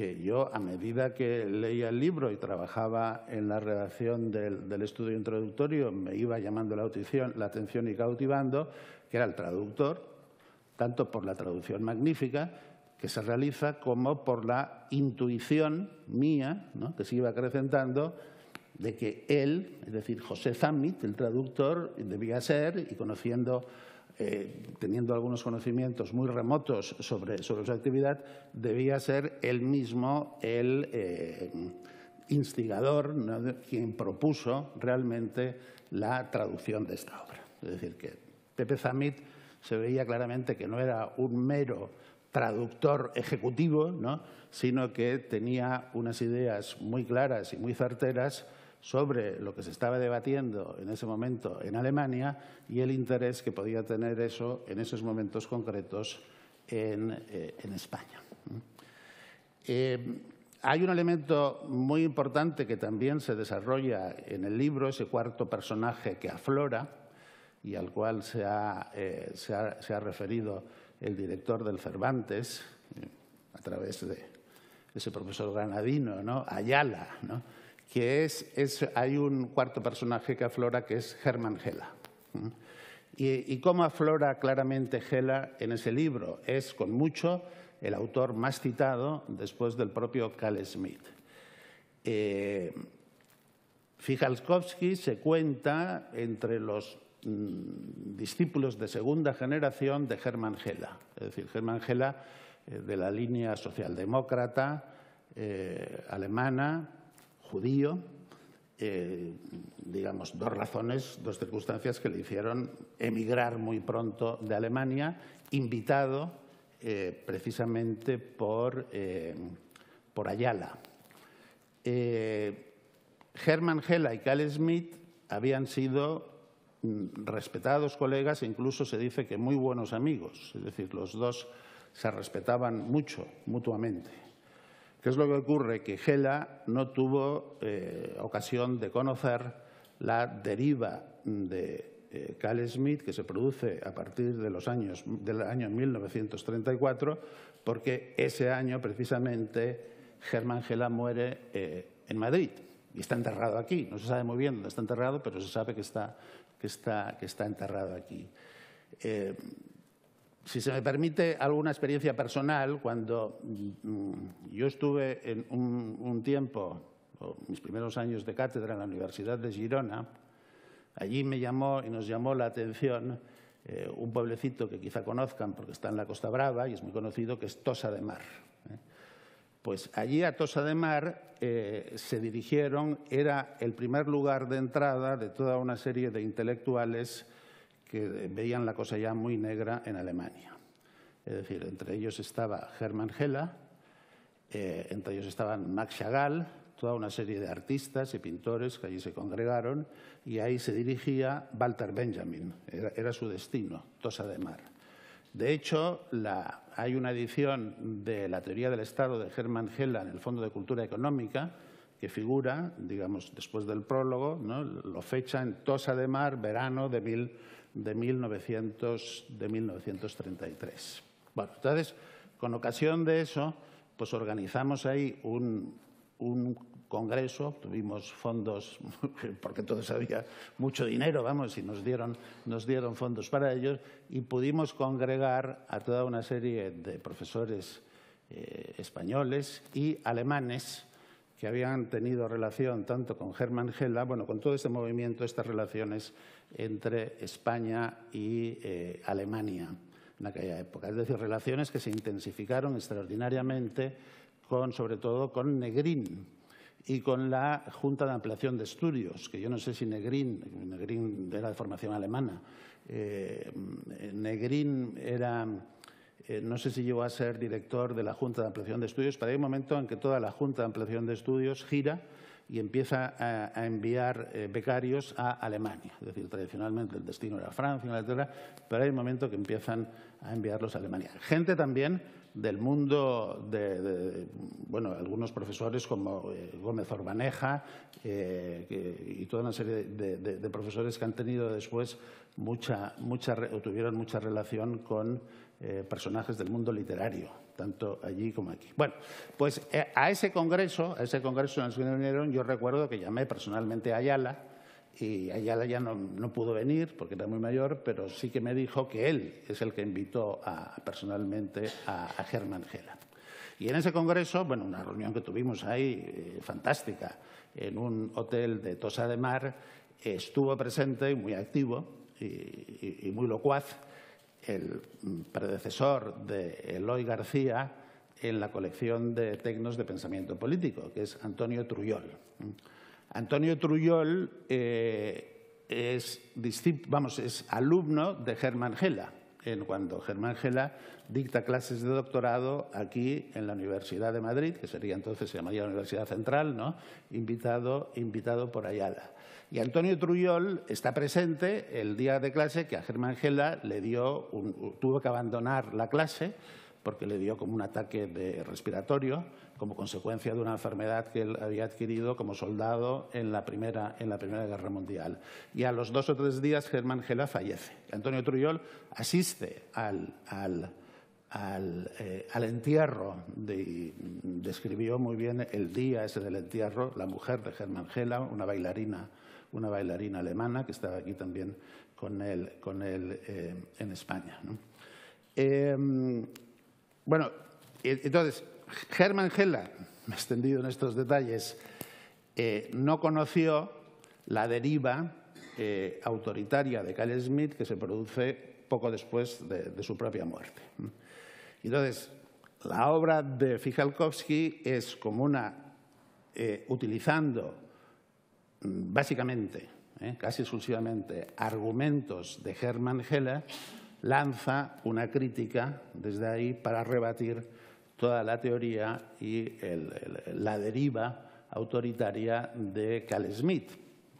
que yo, a medida que leía el libro y trabajaba en la redacción del, estudio introductorio, me iba llamando la, la atención y cautivando, que era el traductor, tanto por la traducción magnífica que se realiza como por la intuición mía, que se iba acrecentando, de que él, es decir, José Zamit, el traductor, debía ser, y conociendo eh, teniendo algunos conocimientos muy remotos sobre, su actividad, debía ser él mismo el eh, instigador, quien propuso realmente la traducción de esta obra. Es decir, que Pepe Zamit se veía claramente que no era un mero traductor ejecutivo, sino que tenía unas ideas muy claras y muy certeras sobre lo que se estaba debatiendo en ese momento en Alemania y el interés que podía tener eso en esos momentos concretos en, eh, España. Eh, hay un elemento muy importante que también se desarrolla en el libro, ese cuarto personaje que aflora y al cual se ha, eh, se ha referido el director del Cervantes a través de ese profesor granadino, ¿no? Ayala, ¿no? que es, hay un cuarto personaje que aflora que es Hermann Hela. Y, cómo aflora claramente Hela en ese libro. Es con mucho el autor más citado después del propio Kalle Smith. Eh, se cuenta entre los mm, discípulos de segunda generación de Hermann Hela, es decir, Hermann Hela eh, de la línea socialdemócrata eh, alemana, judío, eh, digamos, dos razones, dos circunstancias que le hicieron emigrar muy pronto de Alemania, invitado eh, precisamente por, eh, Ayala. Hermann Hella y Kalle Smith habían sido mm, respetados colegas e incluso se dice que muy buenos amigos, es decir, los dos se respetaban mucho mutuamente. ¿Qué es lo que ocurre? Que Gela no tuvo eh, ocasión de conocer la deriva de eh, Smith que se produce a partir de los años, del año 1934, porque ese año precisamente Germán Gela muere eh, en Madrid y está enterrado aquí. No se sabe muy bien dónde está enterrado, pero se sabe que que está enterrado aquí. Eh, si se me permite alguna experiencia personal, cuando mm, mm, yo estuve en un, tiempo, mis primeros años de cátedra en la Universidad de Girona, allí me llamó y nos llamó la atención eh, un pueblecito que quizá conozcan porque está en la Costa Brava y es muy conocido, que es Tosa de Mar. ¿eh? Pues allí a Tosa de Mar eh, se dirigieron, era el primer lugar de entrada de toda una serie de intelectuales que veían la cosa ya muy negra en Alemania. Es decir, entre ellos estaba Hermann Hella, eh, entre ellos estaban Max Chagall, toda una serie de artistas y pintores que allí se congregaron, y ahí se dirigía Walter Benjamin, era, su destino, Tosa de Mar. De hecho, hay una edición de la teoría del Estado de Hermann Hella en el Fondo de Cultura Económica, que figura, digamos, después del prólogo, lo fecha en Tosa de Mar, verano de mil de, 1900, de 1933. Bueno, entonces, con ocasión de eso, pues organizamos ahí un, congreso, tuvimos fondos, porque todos había mucho dinero, vamos, y nos dieron, fondos para ellos, y pudimos congregar a toda una serie de profesores eh, españoles y alemanes que habían tenido relación tanto con Hermann Hella, bueno, con todo este movimiento, estas relaciones entre España y eh, Alemania en aquella época. Es decir, relaciones que se intensificaron extraordinariamente, con, sobre todo con Negrín y con la Junta de Ampliación de Estudios, que yo no sé si Negrín, Negrín era de formación alemana, eh, Negrín era... Eh, no sé si llegó a ser director de la Junta de Ampliación de Estudios, pero hay un momento en que toda la Junta de Ampliación de Estudios gira y empieza a, enviar eh, becarios a Alemania. Es decir, tradicionalmente el destino era Francia, Inglaterra, pero hay un momento que empiezan a enviarlos a Alemania. Gente también del mundo de, bueno, algunos profesores como eh, Gómez Orbaneja eh, y toda una serie de, profesores que han tenido después mucha, mucha, o tuvieron mucha relación con personajes del mundo literario tanto allí como aquí. Bueno, pues eh, a ese congreso, a ese congreso que de Nerón, yo recuerdo que llamé personalmente a Ayala y Ayala ya no, pudo venir porque era muy mayor, pero sí que me dijo que él es el que invitó a, personalmente a, Germán Gela. Y en ese congreso, bueno, una reunión que tuvimos ahí, eh, fantástica, en un hotel de Tosa de Mar, estuvo presente, muy activo y muy locuaz, el predecesor de Eloy García en la colección de tecnos de pensamiento político, que es Antonio Truyol. Antonio Truyol eh, es, alumno de Germán Gela, en cuando Germán Gela dicta clases de doctorado aquí en la Universidad de Madrid, que sería entonces, se llamaría Universidad Central, invitado, invitado por Ayala. Y Antonio Trujol está presente el día de clase que a Germán Gela le dio tuvo que abandonar la clase porque le dio como un ataque respiratorio como consecuencia de una enfermedad que él había adquirido como soldado en la Primera, Guerra Mundial. Y a los dos o tres días Germán Gela fallece. Antonio Trujol asiste al, eh, al, entierro, de, describió muy bien el día ese del entierro, la mujer de Germán Gela, una bailarina una bailarina alemana que estaba aquí también con él, eh, en España. Em, bueno, entonces, Hermann Heller, me he extendido en estos detalles, eh, no conoció la deriva eh, autoritaria de Kyle Smith que se produce poco después de, su propia muerte. Entonces, la obra de Fijalkowski es como una, utilizando básicamente, ¿eh? casi exclusivamente, argumentos de Hermann Heller, lanza una crítica desde ahí para rebatir toda la teoría y la deriva autoritaria de Cal Smith,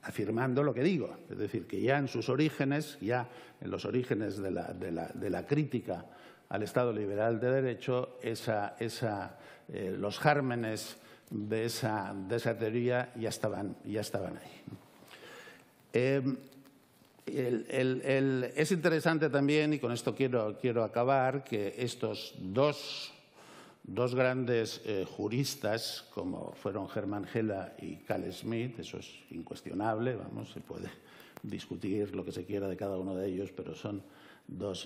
afirmando lo que digo, es decir, que ya en sus orígenes, ya en los orígenes de la, crítica al Estado liberal de derecho, eh, los gérmenes de esa, teoría ya estaban, ahí. Em, es interesante también, y con esto quiero, acabar, que estos dos, grandes eh, juristas, como fueron Germán Gela y Cal Smith, eso es incuestionable, vamos, se puede discutir lo que se quiera de cada uno de ellos, pero son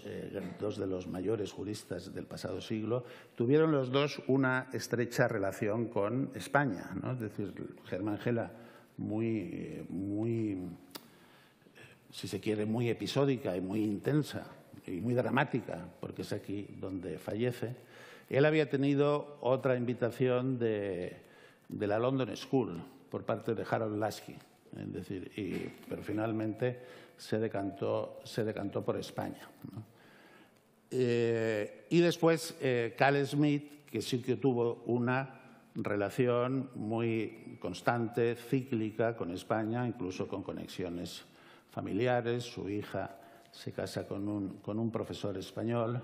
eh, dos, de los mayores juristas del pasado siglo, tuvieron los dos una estrecha relación con España. Es decir, Germán Gela, muy, muy, eh, si se quiere, muy episódica y muy intensa y muy dramática, porque es aquí donde fallece. Él había tenido otra invitación de, la London School por parte de Harold Lasky, es decir, pero finalmente se decantó, por España. Eh, y después eh, Cal Smith, que sí que tuvo una relación muy constante, cíclica con España, incluso con conexiones familiares. Su hija se casa con un, profesor español.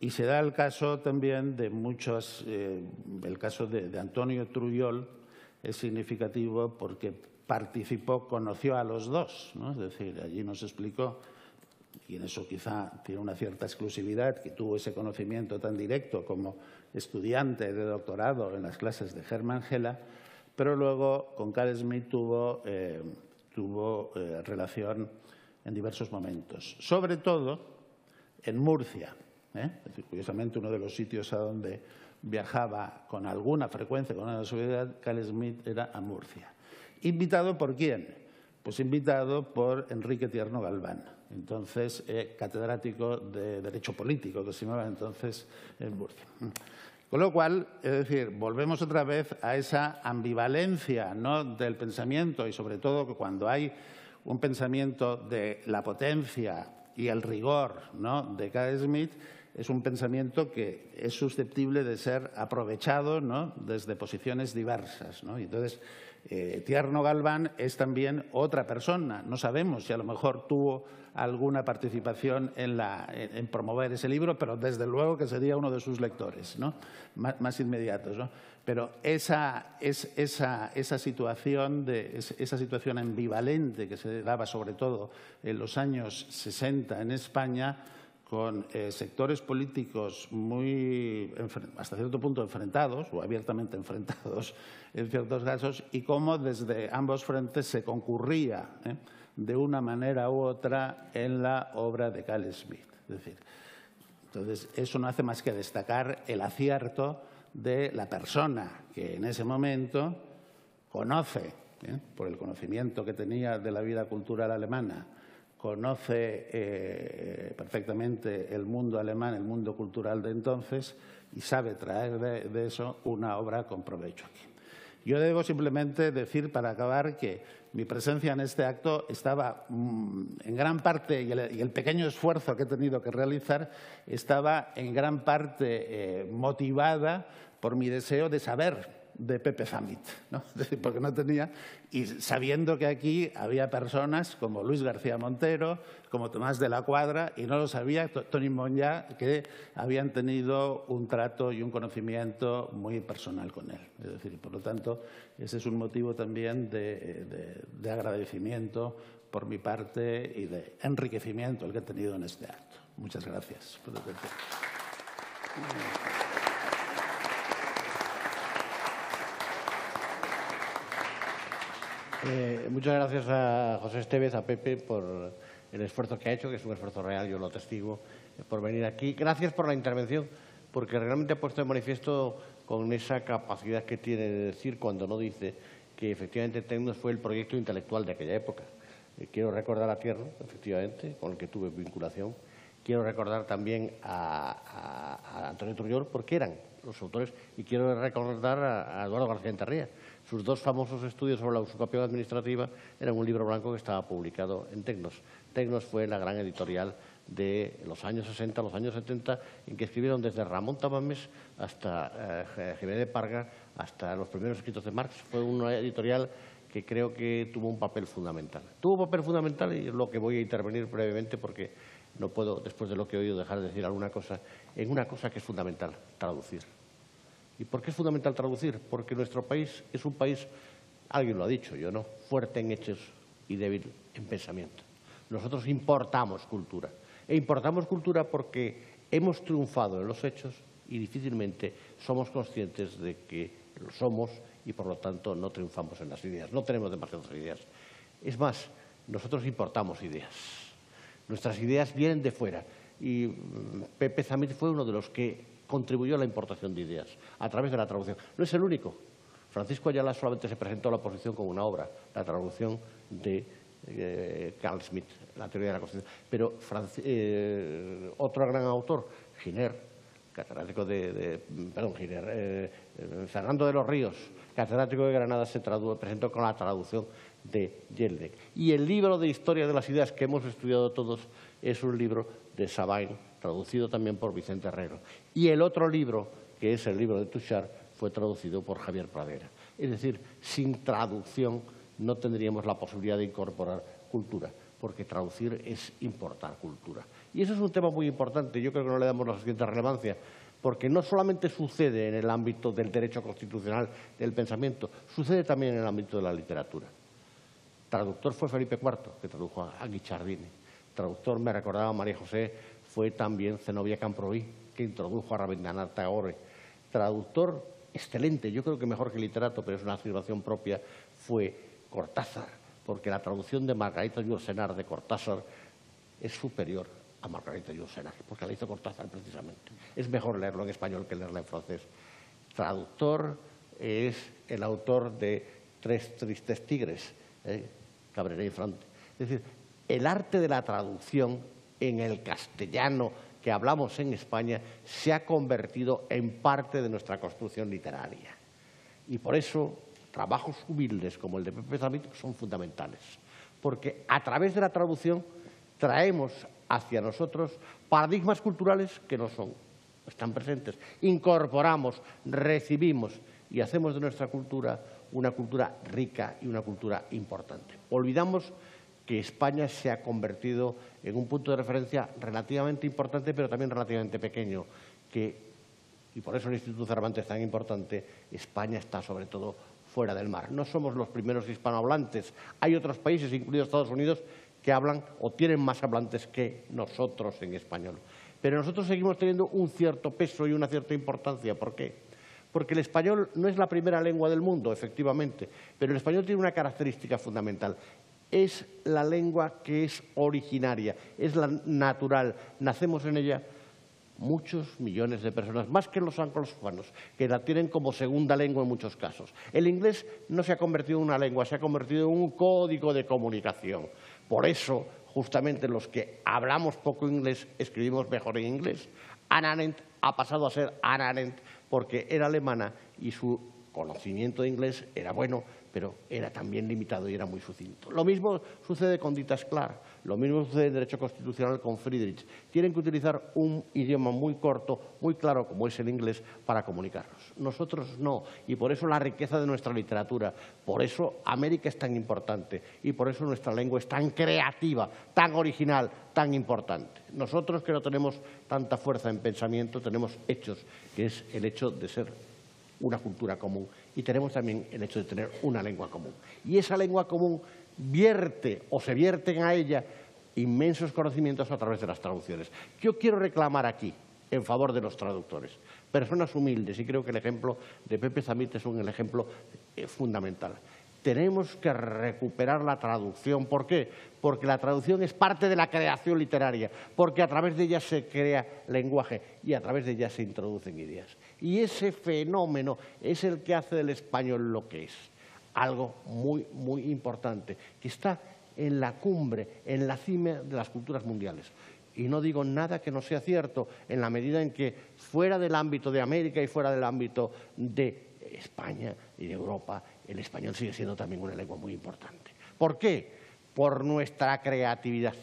Y se da el caso también de muchos, eh, el caso de, de Antonio Trujol es significativo porque participó, conoció a los dos. ¿no? Es decir, allí nos explicó, y en eso quizá tiene una cierta exclusividad, que tuvo ese conocimiento tan directo como estudiante de doctorado en las clases de Germán Gela, pero luego con Carl Smith tuvo, eh, eh, relación en diversos momentos, sobre todo en Murcia. ¿eh? curiosamente, uno de los sitios a donde viajaba con alguna frecuencia, con una seguridad, Carl Smith era a Murcia. ¿Invitado por quién? Pues invitado por Enrique Tierno Galván, entonces eh, catedrático de Derecho Político, que se llamaba entonces en Burgos. Con lo cual, es decir, volvemos otra vez a esa ambivalencia del pensamiento y sobre todo cuando hay un pensamiento de la potencia y el rigor de K. Smith, es un pensamiento que es susceptible de ser aprovechado desde posiciones diversas. ¿no? entonces, eh, Tierno Galván es también otra persona, no sabemos si a lo mejor tuvo alguna participación en, promover ese libro, pero desde luego que sería uno de sus lectores, ¿no? más, inmediatos. Pero esa, esa, situación de, esa situación ambivalente que se daba sobre todo en los años 60 en España, con eh, sectores políticos muy, hasta cierto punto, enfrentados o abiertamente enfrentados en ciertos casos y cómo desde ambos frentes se concurría ¿eh? de una manera u otra en la obra de Cal Smith. Es decir, entonces, eso no hace más que destacar el acierto de la persona que en ese momento conoce, ¿eh? por el conocimiento que tenía de la vida cultural alemana, conoce eh, perfectamente el mundo alemán, el mundo cultural de entonces, y sabe traer de, de eso una obra con provecho aquí. Yo debo simplemente decir para acabar que mi presencia en este acto estaba mm, en gran parte, y el, pequeño esfuerzo que he tenido que realizar, estaba en gran parte eh, motivada por mi deseo de saber de Pepe Zamit, ¿no? porque no tenía, y sabiendo que aquí había personas como Luis García Montero, como Tomás de la Cuadra, y no lo sabía, Tony Monja, que habían tenido un trato y un conocimiento muy personal con él. Es decir, por lo tanto, ese es un motivo también de, eh, agradecimiento por mi parte y de enriquecimiento el que he tenido en este acto. Muchas gracias Eh, muchas gracias a José Estevez, a Pepe, por el esfuerzo que ha hecho, que es un esfuerzo real, yo lo testigo, por venir aquí. Gracias por la intervención, porque realmente ha puesto de manifiesto con esa capacidad que tiene de decir cuando no dice que efectivamente Tecnos fue el proyecto intelectual de aquella época. Eh, quiero recordar a Tierno, efectivamente, con el que tuve vinculación. Quiero recordar también a, Antonio Trujillo, porque eran los autores, y quiero recordar a, Eduardo García Enterría, sus dos famosos estudios sobre la usurpación administrativa eran un libro blanco que estaba publicado en Tecnos. Tecnos fue la gran editorial de los años 60, los años 70, en que escribieron desde Ramón Tamames hasta eh, Jiménez de Parga, hasta los primeros escritos de Marx. Fue una editorial que creo que tuvo un papel fundamental. Tuvo un papel fundamental y es lo que voy a intervenir brevemente porque no puedo, después de lo que he oído, dejar de decir alguna cosa, en una cosa que es fundamental, traducir. ¿Y por qué es fundamental traducir? Porque nuestro país es un país, alguien lo ha dicho, yo no, fuerte en hechos y débil en pensamiento. Nosotros importamos cultura. E importamos cultura porque hemos triunfado en los hechos y difícilmente somos conscientes de que lo somos y por lo tanto no triunfamos en las ideas, no tenemos demasiadas ideas. Es más, nosotros importamos ideas. Nuestras ideas vienen de fuera y mm, Pepe Zamir fue uno de los que contribuyó a la importación de ideas a través de la traducción. No es el único. Francisco Ayala solamente se presentó a la oposición con una obra, la traducción de eh, Carl Smith, la teoría de la conciencia. Pero eh, otro gran autor, Giner, catedrático de, perdón, Giner, eh, Fernando de los Ríos, catedrático de Granada, se presentó con la traducción de Yeldek. Y el libro de Historia de las Ideas que hemos estudiado todos es un libro de Sabine traducido también por Vicente Herrero. Y el otro libro, que es el libro de Tuchar, fue traducido por Javier Pradera. Es decir, sin traducción no tendríamos la posibilidad de incorporar cultura, porque traducir es importar cultura. Y eso es un tema muy importante, yo creo que no le damos la suficiente relevancia, porque no solamente sucede en el ámbito del derecho constitucional del pensamiento, sucede también en el ámbito de la literatura. Traductor fue Felipe IV, que tradujo a Guichardini. Traductor me recordaba a María José fue también Zenobia Camproví, que introdujo a Rabindranath Tagore. Traductor excelente, yo creo que mejor que literato, pero es una afirmación propia, fue Cortázar, porque la traducción de Margarita Yourcenar de Cortázar es superior a Margarita Yourcenar, porque la hizo Cortázar precisamente. Es mejor leerlo en español que leerlo en francés. Traductor es el autor de Tres tristes tigres, ¿eh? Cabrera y Frante. Es decir, el arte de la traducción en el castellano que hablamos en España se ha convertido en parte de nuestra construcción literaria. Y por eso trabajos humildes como el de Pepe Zamit son fundamentales, porque a través de la traducción traemos hacia nosotros paradigmas culturales que no son, están presentes. Incorporamos, recibimos y hacemos de nuestra cultura una cultura rica y una cultura importante. Olvidamos que España se ha convertido en un punto de referencia relativamente importante, pero también relativamente pequeño, y por eso el Instituto Cervantes es tan importante, España está sobre todo fuera del mar. No somos los primeros hispanohablantes. Hay otros países, incluidos Estados Unidos, que hablan o tienen más hablantes que nosotros en español. Pero nosotros seguimos teniendo un cierto peso y una cierta importancia. ¿Por qué? Porque el español no es la primera lengua del mundo, efectivamente, pero el español tiene una característica fundamental es la lengua que es originaria, es la natural. Nacemos en ella muchos millones de personas, más que los anglosajones, que la tienen como segunda lengua en muchos casos. El inglés no se ha convertido en una lengua, se ha convertido en un código de comunicación. Por eso, justamente los que hablamos poco inglés, escribimos mejor en inglés. Anarend ha pasado a ser Anarend porque era alemana y su conocimiento de inglés era bueno, pero era también limitado y era muy sucinto. Lo mismo sucede con Ditas Clark, lo mismo sucede en derecho constitucional con Friedrich. Tienen que utilizar un idioma muy corto, muy claro, como es el inglés, para comunicarnos. Nosotros no, y por eso la riqueza de nuestra literatura, por eso América es tan importante y por eso nuestra lengua es tan creativa, tan original, tan importante. Nosotros que no tenemos tanta fuerza en pensamiento, tenemos hechos, que es el hecho de ser una cultura común y tenemos también el hecho de tener una lengua común. Y esa lengua común vierte o se vierten a ella inmensos conocimientos a través de las traducciones. Yo quiero reclamar aquí, en favor de los traductores, personas humildes, y creo que el ejemplo de Pepe Zamit es un ejemplo eh, fundamental tenemos que recuperar la traducción. ¿Por qué? Porque la traducción es parte de la creación literaria, porque a través de ella se crea lenguaje y a través de ella se introducen ideas. Y ese fenómeno es el que hace del español lo que es, algo muy, muy importante, que está en la cumbre, en la cima de las culturas mundiales. Y no digo nada que no sea cierto, en la medida en que fuera del ámbito de América y fuera del ámbito de España y de Europa el español sigue siendo también una lengua muy importante. ¿Por qué? Por nuestra creatividad.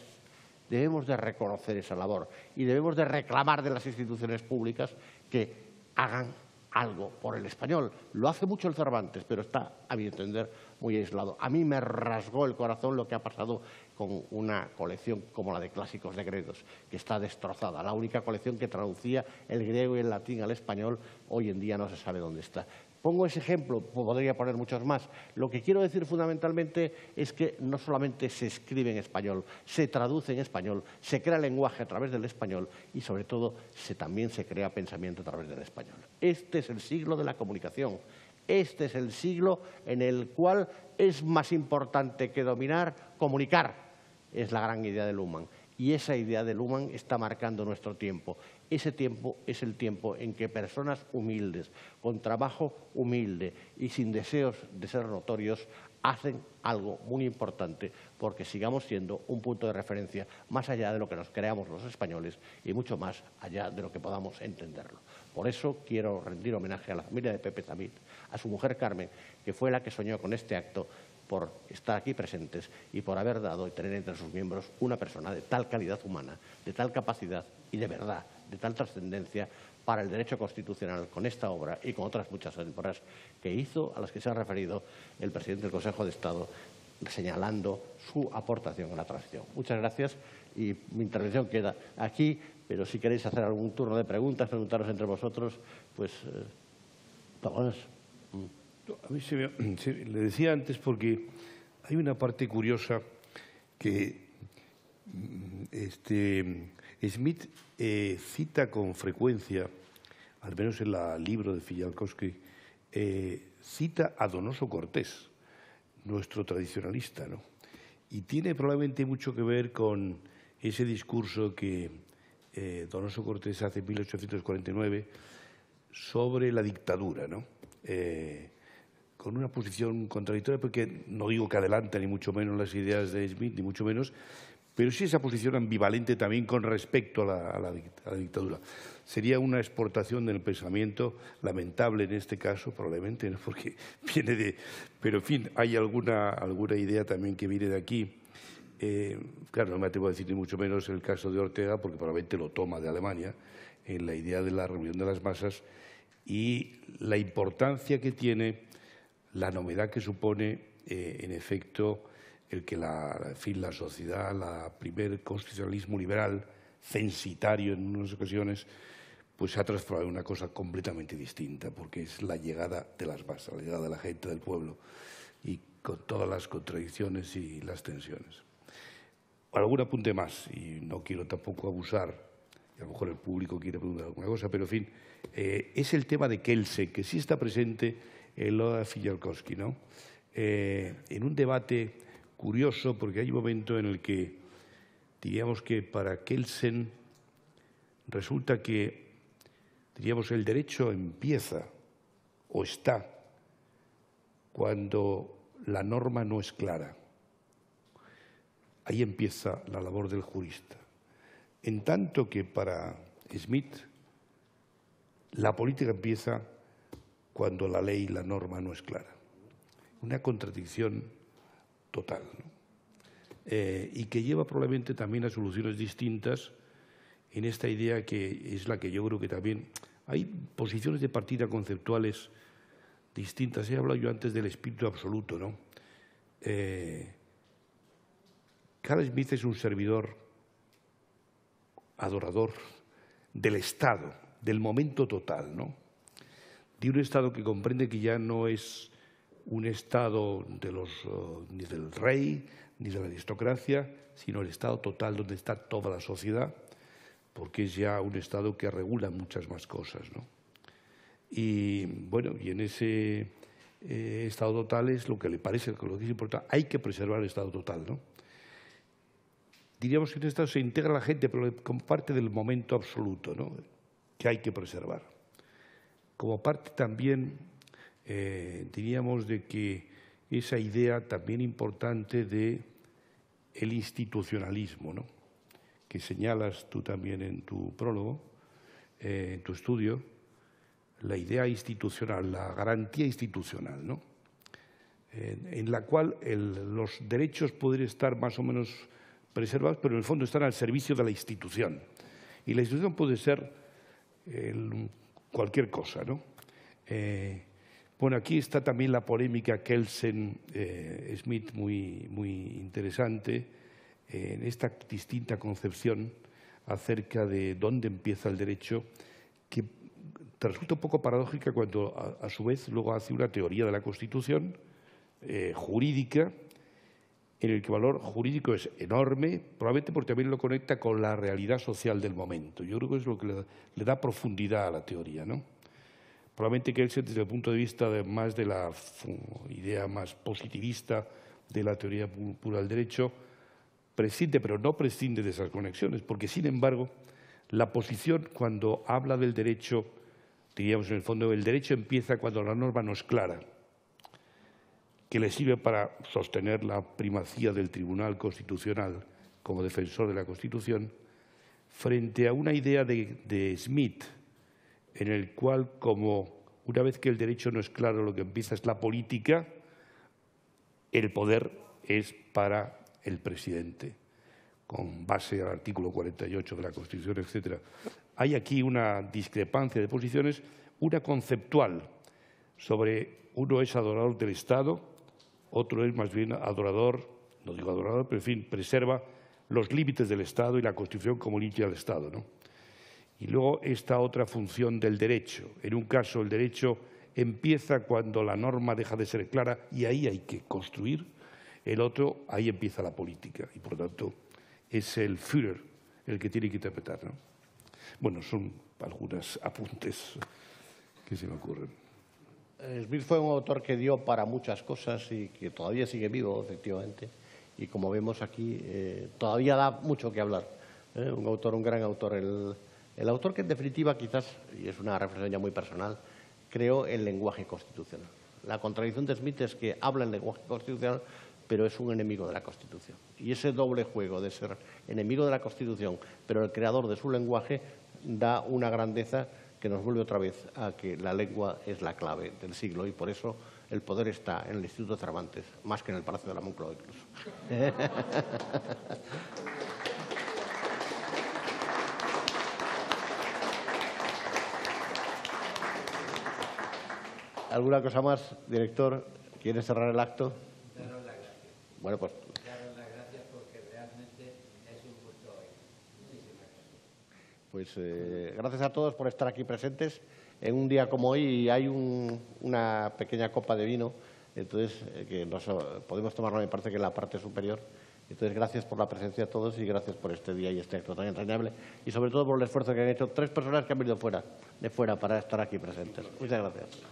Debemos de reconocer esa labor y debemos de reclamar de las instituciones públicas que hagan algo por el español. Lo hace mucho el Cervantes, pero está, a mi entender, muy aislado. A mí me rasgó el corazón lo que ha pasado con una colección como la de Clásicos de Gredos, que está destrozada. La única colección que traducía el griego y el latín al español hoy en día no se sabe dónde está. Pongo ese ejemplo, podría poner muchos más. Lo que quiero decir fundamentalmente es que no solamente se escribe en español, se traduce en español, se crea lenguaje a través del español y sobre todo se, también se crea pensamiento a través del español. Este es el siglo de la comunicación. Este es el siglo en el cual es más importante que dominar, comunicar. Es la gran idea de Luhmann. Y esa idea de Luhmann está marcando nuestro tiempo. Ese tiempo es el tiempo en que personas humildes, con trabajo humilde y sin deseos de ser notorios, hacen algo muy importante porque sigamos siendo un punto de referencia más allá de lo que nos creamos los españoles y mucho más allá de lo que podamos entenderlo. Por eso quiero rendir homenaje a la familia de Pepe Tamit, a su mujer Carmen, que fue la que soñó con este acto por estar aquí presentes y por haber dado y tener entre sus miembros una persona de tal calidad humana, de tal capacidad y de verdad, de tal trascendencia para el derecho constitucional con esta obra y con otras muchas temporadas que hizo, a las que se ha referido el presidente del Consejo de Estado, señalando su aportación a la transición. Muchas gracias y mi intervención queda aquí, pero si queréis hacer algún turno de preguntas, preguntaros entre vosotros, pues... Eh, mm. A se me, le decía antes porque hay una parte curiosa que mm, este, Smith eh, cita con frecuencia, al menos en el libro de Fijalkowski, eh, cita a Donoso Cortés, nuestro tradicionalista, ¿no? Y tiene probablemente mucho que ver con ese discurso que eh, Donoso Cortés hace en 1849 sobre la dictadura, ¿no? con una posición contradictoria, porque no digo que adelante ni mucho menos las ideas de Smith, ni mucho menos, pero sí esa posición ambivalente también con respecto a la, dictadura. Sería una exportación del pensamiento lamentable en este caso, probablemente, porque viene de... Pero, en fin, hay alguna, alguna idea también que viene de aquí. Eh, claro, no me atrevo a decir ni mucho menos el caso de Ortega, porque probablemente lo toma de Alemania, en la idea de la reunión de las masas y la importancia que tiene la novedad que supone, eh, en efecto, el que la, la sociedad, la primer constitucionalismo liberal, censitario en unas ocasiones, pues ha transformado en una cosa completamente distinta, porque es la llegada de las bases, la llegada de la gente del pueblo, y con todas las contradicciones y las tensiones. Algún apunte más, y no quiero tampoco abusar, y a lo mejor el público quiere preguntar alguna cosa, pero en fin, eh, es el tema de Kelsen, que sí está presente eh, ¿no? Eh, en un debate curioso, porque hay un momento en el que, diríamos que para Kelsen resulta que, diríamos, el derecho empieza o está cuando la norma no es clara. Ahí empieza la labor del jurista. En tanto que para Smith la política empieza cuando la ley y la norma no es clara. Una contradicción total. Eh, y que lleva probablemente también a soluciones distintas en esta idea que es la que yo creo que también hay posiciones de partida conceptuales distintas. He hablado yo antes del espíritu absoluto, ¿no? Eh, Carl Smith es un servidor adorador del Estado, del momento total, ¿no? de un Estado que comprende que ya no es un Estado de eh, ni del rey ni de la aristocracia, sino el Estado total donde está toda la sociedad, porque es ya un Estado que regula muchas más cosas. Y bueno, y en ese eh, Estado total es lo que le parece, lo que es importante, hay que preservar el Estado total. ¿no? Diríamos que en el Estado se integra la gente, pero parte del momento absoluto que hay que preservar como parte también, eh, diríamos, de que esa idea también importante de el institucionalismo, que señalas tú también en tu prólogo, eh, en tu estudio, la idea institucional, la garantía institucional, ¿no? en la cual los derechos pueden estar más o menos preservados, pero en el fondo están al servicio de la institución. Y la institución puede ser cualquier cosa, ¿no? Eh, bueno, aquí está también la polémica Kelsen-Smith eh, muy, muy interesante eh, en esta distinta concepción acerca de dónde empieza el derecho, que resulta un poco paradójica cuando a, su vez luego hace una teoría de la Constitución jurídica en el que el valor jurídico es enorme, probablemente porque también lo conecta con la realidad social del momento. Yo creo que es lo que le, da profundidad a la teoría. ¿no? Probablemente que él, desde el punto de vista más de la idea más positivista de la teoría pura del derecho, prescinde, pero no prescinde de esas conexiones, porque sin embargo, la posición cuando habla del derecho, diríamos en el fondo, el derecho empieza cuando la norma no es clara que le sirve para sostener la primacía del Tribunal Constitucional como defensor de la Constitución, frente a una idea de, Smith, en el cual como una vez que el derecho no es claro, lo que empieza es la política, el poder es para el presidente, con base al artículo 48 de la Constitución, etc. Hay aquí una discrepancia de posiciones, una conceptual sobre uno es adorador del Estado, otro es más bien adorador, no digo adorador, pero en fin, preserva los límites del Estado y la Constitución como límite del Estado. Y luego esta otra función del derecho. En un caso el derecho empieza cuando la norma deja de ser clara y ahí hay que construir. El otro, ahí empieza la política y por lo tanto es el Führer el que tiene que interpretar. Bueno, son algunos apuntes que se me ocurren. Eh, Smith fue un autor que dio para muchas cosas y que todavía sigue vivo, efectivamente, y como vemos aquí, eh, todavía da mucho que hablar. ¿eh? Un autor, un gran autor. El, autor que, en definitiva, quizás, y es una reflexión ya muy personal, creó el lenguaje constitucional. La contradicción de Smith es que habla en lenguaje constitucional, pero es un enemigo de la Constitución. Y ese doble juego de ser enemigo de la Constitución, pero el creador de su lenguaje, da una grandeza que nos vuelve otra vez a que la lengua es la clave del siglo y por eso el poder está en el Instituto Cervantes, más que en el Palacio de la Moncloa incluso. ¿Alguna cosa más, director? ¿Quieres cerrar el acto? Bueno, pues Pues eh, gracias a todos por estar aquí presentes. En un día como hoy hay una pequeña copa de vino, entonces eh, que eh, podemos tomarlo, me parece que en la parte superior. Entonces, gracias por la presencia a todos y gracias por este día y este acto tan entrañable y sobre todo por el esfuerzo que han hecho tres personas que han venido fuera, de fuera para estar aquí presentes. Muchas gracias.